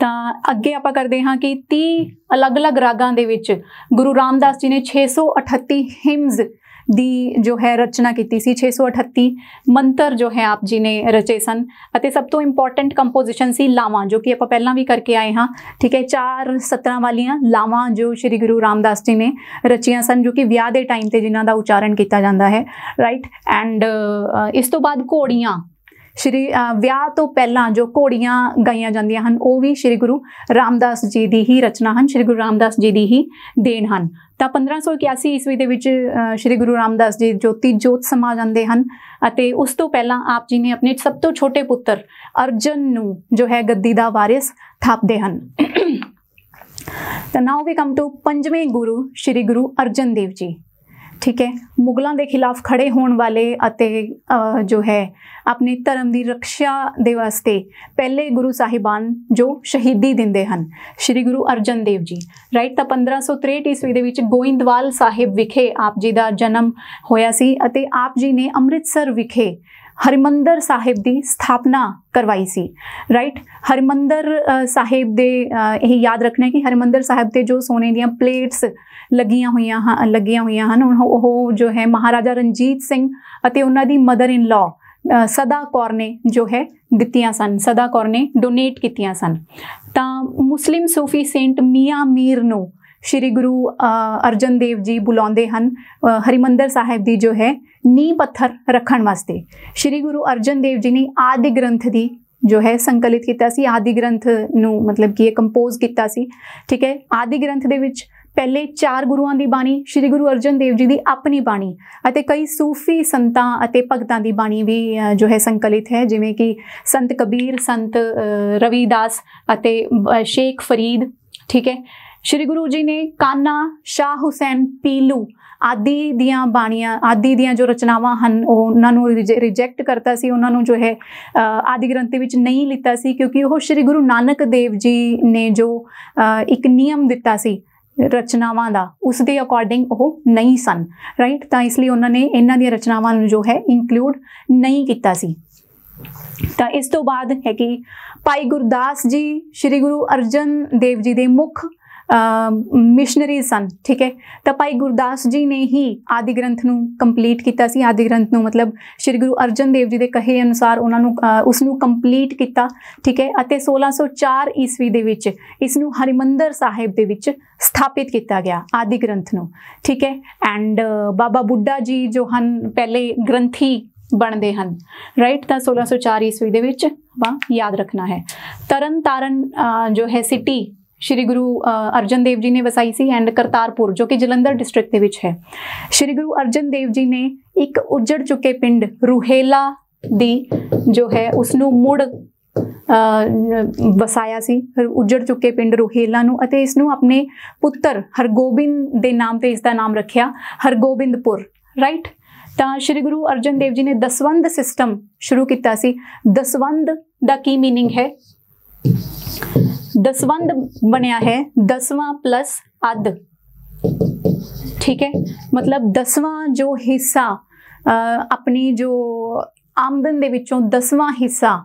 A: ਤਾਂ ਅੱਗੇ ਆਪਾਂ ਕਰਦੇ ਹਾਂ ਕਿ 30 ਅਲੱਗ-ਅਲੱਗ ਰਾਗਾਂ ਦੇ ਵਿੱਚ ਗੁਰੂ ਰਾਮਦਾਸ ਜੀ ਨੇ 638 ਹਿਮਜ਼ ਦੀ ਜੋ ਹੈ ਰਚਨਾ ਕੀਤੀ ਸੀ 638 ਮੰਤਰ ਜੋ ਹੈ ਆਪ ਜੀ ਨੇ ਰਚੇ ਸਨ ਅਤੇ ਸਭ ਤੋਂ ਇੰਪੋਰਟੈਂਟ ਕੰਪੋਜੀਸ਼ਨ ਸੀ ਲਾਵਾਂ ਜੋ ਕਿ ਆਪਾਂ ਪਹਿਲਾਂ ਵੀ ਕਰਕੇ ਆਏ ਹਾਂ ਠੀਕ ਹੈ ਚਾਰ ਸਤਰਾਂ ਵਾਲੀਆਂ ਲਾਵਾਂ ਜੋ ਸ੍ਰੀ ਗੁਰੂ ਰਾਮਦਾਸ ਜੀ ਨੇ ਰਚੀਆਂ ਸਨ ਜੋ ਕਿ ਵਿਆਹ ਦੇ ਟਾਈਮ ਤੇ ਜਿਨ੍ਹਾਂ ਦਾ ਉਚਾਰਨ ਕੀਤਾ ਜਾਂਦਾ ਹੈ ਰਾਈਟ ਐਂਡ ਇਸ ਤੋਂ ਬਾਅਦ ਘੋੜੀਆਂ ਸ਼੍ਰੀ ਵਿਆਹ ਤੋਂ ਪਹਿਲਾਂ ਜੋ ਘੋੜੀਆਂ ਗਾਈਆਂ ਜਾਂਦੀਆਂ ਹਨ ਉਹ ਵੀ ਸ਼੍ਰੀ ਗੁਰੂ ਰਾਮਦਾਸ ਜੀ ਦੀ ਹੀ ਰਚਨਾ ਹਨ ਸ਼੍ਰੀ ਗੁਰੂ ਰਾਮਦਾਸ ਜੀ ਦੀ ਹੀ ਦੇਣ ਹਨ ਤਾਂ 1581 ਈਸਵੀ ਦੇ ਵਿੱਚ ਸ਼੍ਰੀ ਗੁਰੂ ਰਾਮਦਾਸ ਜੀ ਜੋਤੀ ਜੋਤ ਸਮਾ ਜਾਂਦੇ ਹਨ ਅਤੇ ਉਸ ਤੋਂ ਪਹਿਲਾਂ ਆਪ ਜੀ ਨੇ ਆਪਣੇ ਸਭ ਤੋਂ ਛੋਟੇ ਪੁੱਤਰ ਅਰਜਨ ਨੂੰ ਜੋ ਹੈ ਗੱਦੀ ਦਾ ਵਾਰਿਸ ਥਾਪਦੇ ਹਨ ਤਾਂ ਨਾਓ ਵੀ ਕਮ ਟੂ ਪੰਜਵੇਂ ਗੁਰੂ ਸ਼੍ਰੀ ਗੁਰੂ ਅਰਜਨ ਦੇਵ ਜੀ ਠੀਕ ਹੈ ਮੁਗਲਾਂ ਦੇ ਖਿਲਾਫ ਖੜੇ ਹੋਣ ਵਾਲੇ ਅਤੇ ਜੋ ਹੈ ਆਪਣੇ ਧਰਮ ਦੀ ਰੱਖਿਆ ਦੇ ਵਾਸਤੇ ਪਹਿਲੇ ਗੁਰੂ ਸਾਹਿਬਾਨ ਜੋ ਸ਼ਹੀਦੀ ਦਿੰਦੇ ਹਨ ਸ੍ਰੀ ਗੁਰੂ ਅਰਜਨ ਦੇਵ ਜੀ ਰਾਈਟ ਤਾਂ 1563 ਈਸਵੀ ਦੇ ਵਿੱਚ ਗੋਇੰਦਵਾਲ ਸਾਹਿਬ ਵਿਖੇ ਆਪ ਜੀ ਦਾ ਜਨਮ ਹੋਇਆ ਸੀ ਅਤੇ ਆਪ ਜੀ ਨੇ ਅੰਮ੍ਰਿਤਸਰ ਵਿਖੇ ਹਰਿਮੰਦਰ ਸਾਹਿਬ ਦੀ ਸਥਾਪਨਾ ਕਰਵਾਈ ਸੀ ਰਾਈਟ ਹਰਿਮੰਦਰ ਸਾਹਿਬ ਦੇ ਇਹ ਯਾਦ ਰੱਖਣਾ ਹੈ ਕਿ ਹਰਿਮੰਦਰ ਸਾਹਿਬ ਤੇ ਜੋ ਸੋਨੇ ਦੀਆਂ ਪਲੇਟਸ ਲੱਗੀਆਂ ਹੋਈਆਂ ਹਨ ਲੱਗੀਆਂ ਹੋਈਆਂ ਹਨ ਉਹ ਜੋ ਹੈ ਮਹਾਰਾਜਾ ਰਣਜੀਤ ਸਿੰਘ ਅਤੇ ਉਹਨਾਂ ਦੀ ਮਦਰ ਇਨ ਲਾ ਸਦਾ ਕੌਰ ਨੇ ਜੋ ਹੈ ਦਿੱਤੀਆਂ ਸਨ ਸਦਾ ਕੌਰ ਨੇ ਡੋਨੇਟ ਕੀਤੀਆਂ ਸਨ ਤਾਂ ਮੁਸਲਿਮ ਸੂਫੀ ਸੇਂਟ ਮੀਆਂ ਮੀਰ ਨੂੰ ਸ਼੍ਰੀ ਗੁਰੂ ਅਰਜਨ ਦੇਵ ਜੀ ਬੁਲਾਉਂਦੇ ਹਨ ਹਰਿਮੰਦਰ ਸਾਹਿਬ ਦੀ ਜੋ ਹੈ ਨੀ ਪੱਥਰ ਰੱਖਣ ਵਾਸਤੇ ਸ਼੍ਰੀ ਗੁਰੂ ਅਰਜਨ ਦੇਵ ਜੀ ਨੇ ਆਦਿ ਗ੍ਰੰਥ ਦੀ ਜੋ ਹੈ ਸੰਕਲਿਤ ਕੀਤਾ ਸੀ ਆਦਿ ਗ੍ਰੰਥ ਨੂੰ ਮਤਲਬ ਕਿ ਇਹ ਕੰਪੋਜ਼ ਕੀਤਾ ਸੀ ਠੀਕ ਹੈ ਆਦਿ ਗ੍ਰੰਥ ਦੇ ਵਿੱਚ ਪਹਿਲੇ ਚਾਰ ਗੁਰੂਆਂ ਦੀ ਬਾਣੀ ਸ੍ਰੀ ਗੁਰੂ ਅਰਜਨ ਦੇਵ ਜੀ ਦੀ ਆਪਣੀ ਬਾਣੀ ਅਤੇ ਕਈ ਸੂਫੀ ਸੰਤਾਂ ਅਤੇ ਭਗਤਾਂ ਦੀ ਬਾਣੀ ਵੀ ਜੋ ਹੈ ਸੰਕਲਿਤ ਹੈ ਜਿਵੇਂ ਕਿ ਸੰਤ ਕਬੀਰ ਸੰਤ ਰਵੀਦਾਸ ਅਤੇ ਸ਼ੇਖ ਫਰੀਦ ਠੀਕ ਹੈ ਸ੍ਰੀ ਗੁਰੂ ਜੀ ਨੇ ਕਾਨਾ ਸ਼ਾਹ ਹੁਸੈਨ ਪੀਲੂ ਆਦਿ ਦੀਆਂ ਬਾਣੀਆਂ ਆਦਿ ਦੀਆਂ ਜੋ ਰਚਨਾਵਾਂ ਹਨ ਉਹ ਉਹਨਾਂ ਨੂੰ ਰਿਜੈਕਟ ਕਰਤਾ ਸੀ ਉਹਨਾਂ ਨੂੰ ਜੋ ਹੈ ਆਦਿ ਗ੍ਰੰਥ ਵਿੱਚ ਨਹੀਂ ਲਿੱਤਾ ਸੀ ਕਿਉਂਕਿ ਉਹ ਸ੍ਰੀ ਗੁਰੂ ਨਾਨਕ ਦੇਵ ਜੀ ਨੇ ਜੋ ਇੱਕ ਨਿਯਮ ਦਿੱਤਾ ਸੀ ਰਚਨਾਵਾਂ ਦਾ ਉਸ ਦੇ ਅਕੋਰਡਿੰਗ ਉਹ ਨਹੀਂ ਸਨ ਰਾਈਟ ਤਾਂ ਇਸ ਲਈ ਉਹਨਾਂ ਨੇ ਇਹਨਾਂ ਦੀਆਂ ਰਚਨਾਵਾਂ ਨੂੰ ਜੋ ਹੈ ਇਨਕਲੂਡ ਨਹੀਂ ਕੀਤਾ ਸੀ ਤਾਂ ਇਸ ਤੋਂ ਬਾਅਦ ਹੈ ਕਿ ਪਾਈ ਗੁਰਦਾਸ ਜੀ ਸ੍ਰੀ ਗੁਰੂ ਅਰਜਨ ਦੇਵ ਜੀ ਦੇ ਮੁੱਖ ਮਿਸ਼ਨਰੀ ਸਨ ਠੀਕ ਹੈ ਤਾਂ ਭਾਈ ਗੁਰਦਾਸ ਜੀ ਨੇ ਹੀ ਆਦੀ ਗ੍ਰੰਥ ਨੂੰ ਕੰਪਲੀਟ ਕੀਤਾ ਸੀ ਆਦੀ ਗ੍ਰੰਥ ਨੂੰ ਮਤਲਬ ਸ੍ਰੀ ਗੁਰੂ ਅਰਜਨ ਦੇਵ ਜੀ ਦੇ ਕਹੇ ਅਨੁਸਾਰ ਉਹਨਾਂ ਨੂੰ ਉਸ ਨੂੰ ਕੰਪਲੀਟ ਕੀਤਾ ਠੀਕ ਹੈ ਅਤੇ 1604 ਈਸਵੀ ਦੇ ਵਿੱਚ ਇਸ ਨੂੰ ਹਰਿਮੰਦਰ ਸਾਹਿਬ ਦੇ ਵਿੱਚ ਸਥਾਪਿਤ ਕੀਤਾ ਗਿਆ ਆਦੀ ਗ੍ਰੰਥ ਨੂੰ ਠੀਕ ਹੈ ਐਂਡ ਬਾਬਾ ਬੁੱਢਾ ਜੀ ਜੋ ਹਨ ਪਹਿਲੇ ਗ੍ਰੰਥੀ ਬਣਦੇ ਹਨ ਰਾਈਟ ਤਾਂ 1604 ਈਸਵੀ ਦੇ ਵਿੱਚ ਵਾ ਯਾਦ ਰੱਖਣਾ ਹੈ ਤਰਨ ਤਾਰਨ ਜੋ ਹੈ ਸਿਟੀ ਸ਼੍ਰੀ ਗੁਰੂ ਅਰਜਨ ਦੇਵ ਜੀ ਨੇ ਵਸਾਈ ਸੀ ਐਂਡ ਕਰਤਾਰਪੁਰ ਜੋ ਕਿ ਜਲੰਧਰ ਡਿਸਟ੍ਰਿਕਟ ਦੇ ਵਿੱਚ ਹੈ ਸ਼੍ਰੀ ਗੁਰੂ ਅਰਜਨ ਦੇਵ ਜੀ ਨੇ ਇੱਕ ਉਜੜ ਚੁੱਕੇ ਪਿੰਡ ਰੂਹੇਲਾ ਦੀ ਜੋ ਹੈ ਉਸ ਨੂੰ ਮੁੜ ਵਸਾਇਆ ਸੀ ਉਜੜ ਚੁੱਕੇ ਪਿੰਡ ਰੋਹੇਲਾ ਨੂੰ ਅਤੇ ਇਸ ਨੂੰ ਆਪਣੇ ਪੁੱਤਰ ਹਰਗੋਬਿੰਦ ਦੇ ਨਾਮ ਤੇ ਇਸ ਦਾ ਨਾਮ ਰੱਖਿਆ ਹਰਗੋਬਿੰਦਪੁਰ ਰਾਈਟ ਤਾਂ ਸ਼੍ਰੀ ਗੁਰੂ ਅਰਜਨ ਦੇਵ ਜੀ ਨੇ ਦਸਵੰਦ ਸਿਸਟਮ ਸ਼ੁਰੂ ਕੀਤਾ ਸੀ ਦਸਵੰਦ ਦਾ ਕੀ मीनिंग ਹੈ ਦਸਵੰਦ ਬਣਿਆ ਹੈ ਦਸਵਾਂ ਪਲੱਸ ਅੱਧ ਠੀਕ ਹੈ ਮਤਲਬ ਦਸਵਾਂ ਜੋ ਹਿੱਸਾ ਆਪਣੀ ਜੋ ਆਮਦਨ ਦੇ ਵਿੱਚੋਂ ਦਸਵਾਂ ਹਿੱਸਾ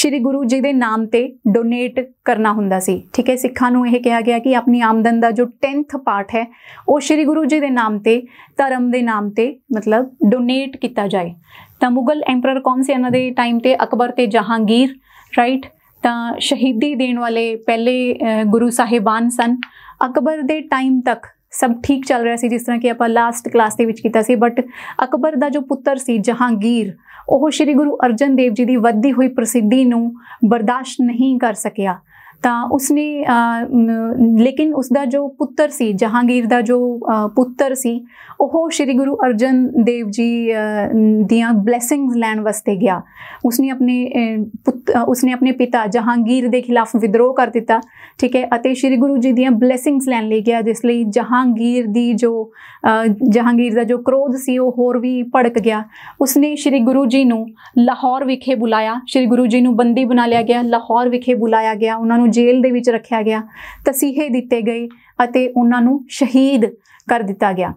A: ਸ਼੍ਰੀ ਗੁਰੂ ਜੀ ਦੇ ਨਾਮ ਤੇ ਡੋਨੇਟ ਕਰਨਾ ਹੁੰਦਾ ਸੀ ਠੀਕ ਹੈ ਸਿੱਖਾਂ ਨੂੰ ਇਹ ਕਿਹਾ ਗਿਆ ਕਿ ਆਪਣੀ ਆਮਦਨ ਦਾ ਜੋ 10th ਪਾਰਟ ਹੈ ਉਹ ਸ਼੍ਰੀ ਗੁਰੂ ਜੀ ਦੇ ਨਾਮ ਤੇ ਧਰਮ ਦੇ ਨਾਮ ਤੇ ਮਤਲਬ ਡੋਨੇਟ ਕੀਤਾ ਜਾਏ ਤਾਂ ਮੁਗਲ ਐਮਪਰਰ ਕੌਣ ਸੀ ਇਹਨਾਂ ਦੇ ਟਾਈਮ ਤੇ ਅਕਬਰ ਤੇ ਜਹਾਂਗੀਰ ਰਾਈਟ ਤਾਂ ਸ਼ਹੀਦੀ ਦੇਣ ਵਾਲੇ ਪਹਿਲੇ ਗੁਰੂ ਸਾਹਿਬਾਨ ਸਨ ਅਕਬਰ ਦੇ ਟਾਈਮ ਤੱਕ ਸਭ ਠੀਕ ਚੱਲ ਰਿਹਾ ਸੀ ਜਿਸ ਤਰ੍ਹਾਂ ਕਿ ਆਪਾਂ ਲਾਸਟ ਕਲਾਸ ਦੇ ਵਿੱਚ ਕੀਤਾ ਸੀ ਬਟ ਅਕਬਰ ਦਾ ਜੋ ਪੁੱਤਰ ਸੀ ਜਹਾਂਗੀਰ ਉਹ ਸ੍ਰੀ ਗੁਰੂ ਅਰਜਨ ਦੇਵ ਜੀ ਦੀ ਵੱਧਦੀ ਹੋਈ ਪ੍ਰਸਿੱਧੀ ਨੂੰ ਬਰਦਾਸ਼ਤ ਨਹੀਂ ਕਰ ਸਕਿਆ ਤਾਂ ਉਸਨੇ ਲੇਕਿਨ ਉਸ ਦਾ ਜੋ ਪੁੱਤਰ ਸੀ ਜਹਾਂਗੀਰ ਦਾ ਜੋ ਪੁੱਤਰ ਸੀ ਉਹ ਸ੍ਰੀ ਗੁਰੂ ਅਰਜਨ ਦੇਵ ਜੀ ਦੀਆਂ ਬਲੇਸਿੰਗਸ ਲੈਣ ਵਾਸਤੇ ਗਿਆ ਉਸਨੇ ਆਪਣੇ ਉਸਨੇ ਆਪਣੇ ਪਿਤਾ ਜਹਾਂਗੀਰ ਦੇ ਖਿਲਾਫ ਵਿਦਰੋਹ ਕਰ ਦਿੱਤਾ ਠੀਕ ਹੈ ਅਤੇ ਸ੍ਰੀ ਗੁਰੂ ਜੀ ਦੀਆਂ ਬਲੇਸਿੰਗਸ ਲੈਣ ਲਈ ਗਿਆ ਜਿਸ ਲਈ ਜਹਾਂਗੀਰ ਦੀ ਜੋ ਜਹਾਂਗੀਰ ਦਾ ਜੋ ਕ੍ਰੋਧ ਸੀ ਉਹ ਹੋਰ ਵੀ ਭੜਕ ਗਿਆ ਉਸਨੇ ਸ੍ਰੀ ਗੁਰੂ ਜੀ ਨੂੰ ਲਾਹੌਰ ਵਿਖੇ ਬੁਲਾਇਆ ਸ੍ਰੀ ਗੁਰੂ ਜੀ ਨੂੰ ਬੰਦੀ ਬਣਾ ਲਿਆ ਗਿਆ ਲਾਹੌਰ ਵਿਖੇ ਬੁਲਾਇਆ ਗਿਆ ਉਹਨਾਂ ਨੂੰ ਨੂੰ ਜੇਲ੍ਹ ਦੇ ਵਿੱਚ ਰੱਖਿਆ ਗਿਆ ਤਸੀਹੇ ਦਿੱਤੇ ਗਏ ਅਤੇ ਉਹਨਾਂ ਨੂੰ ਸ਼ਹੀਦ ਕਰ ਦਿੱਤਾ ਗਿਆ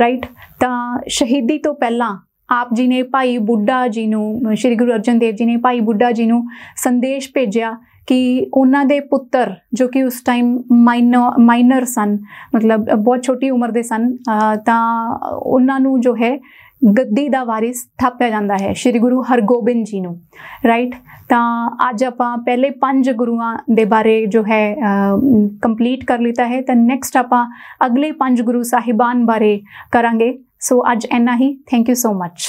A: ਰਾਈਟ ਤਾਂ ਸ਼ਹੀਦੀ ਤੋਂ ਪਹਿਲਾਂ ਆਪ ਜੀ ਨੇ ਭਾਈ ਬੁੱਢਾ ਜੀ ਨੂੰ ਸ੍ਰੀ ਗੁਰੂ ਅਰਜਨ ਦੇਵ ਜੀ ਨੇ ਭਾਈ ਬੁੱਢਾ ਜੀ ਨੂੰ ਸੰਦੇਸ਼ ਭੇਜਿਆ ਕਿ ਉਹਨਾਂ ਦੇ ਪੁੱਤਰ ਜੋ ਕਿ ਉਸ ਟਾਈਮ ਮਾਈਨਰ ਸਨ ਮਤਲਬ ਬਹੁਤ ਛੋਟੀ ਉਮਰ ਦੇ ਸਨ ਤਾਂ ਉਹਨਾਂ ਨੂੰ ਜੋ ਹੈ ਗੱਦੀ ਦਾ ਵਾਰਿਸ ਥਾਪਿਆ ਜਾਂਦਾ ਹੈ ਸ੍ਰੀ ਗੁਰੂ ਹਰਗੋਬਿੰਦ ਜੀ ਨੂੰ ਰਾਈਟ ਤਾਂ ਅੱਜ ਆਪਾਂ ਪਹਿਲੇ ਪੰਜ ਗੁਰੂਆਂ ਦੇ ਬਾਰੇ ਜੋ ਹੈ ਕੰਪਲੀਟ ਕਰ ਲਿਤਾ ਹੈ ਤਾਂ ਨੈਕਸਟ ਆਪਾਂ ਅਗਲੇ ਪੰਜ ਗੁਰੂ ਸਾਹਿਬਾਨ ਬਾਰੇ ਕਰਾਂਗੇ ਸੋ ਅੱਜ ਇੰਨਾ ਹੀ ਥੈਂਕ ਯੂ ਸੋ ਮੱਚ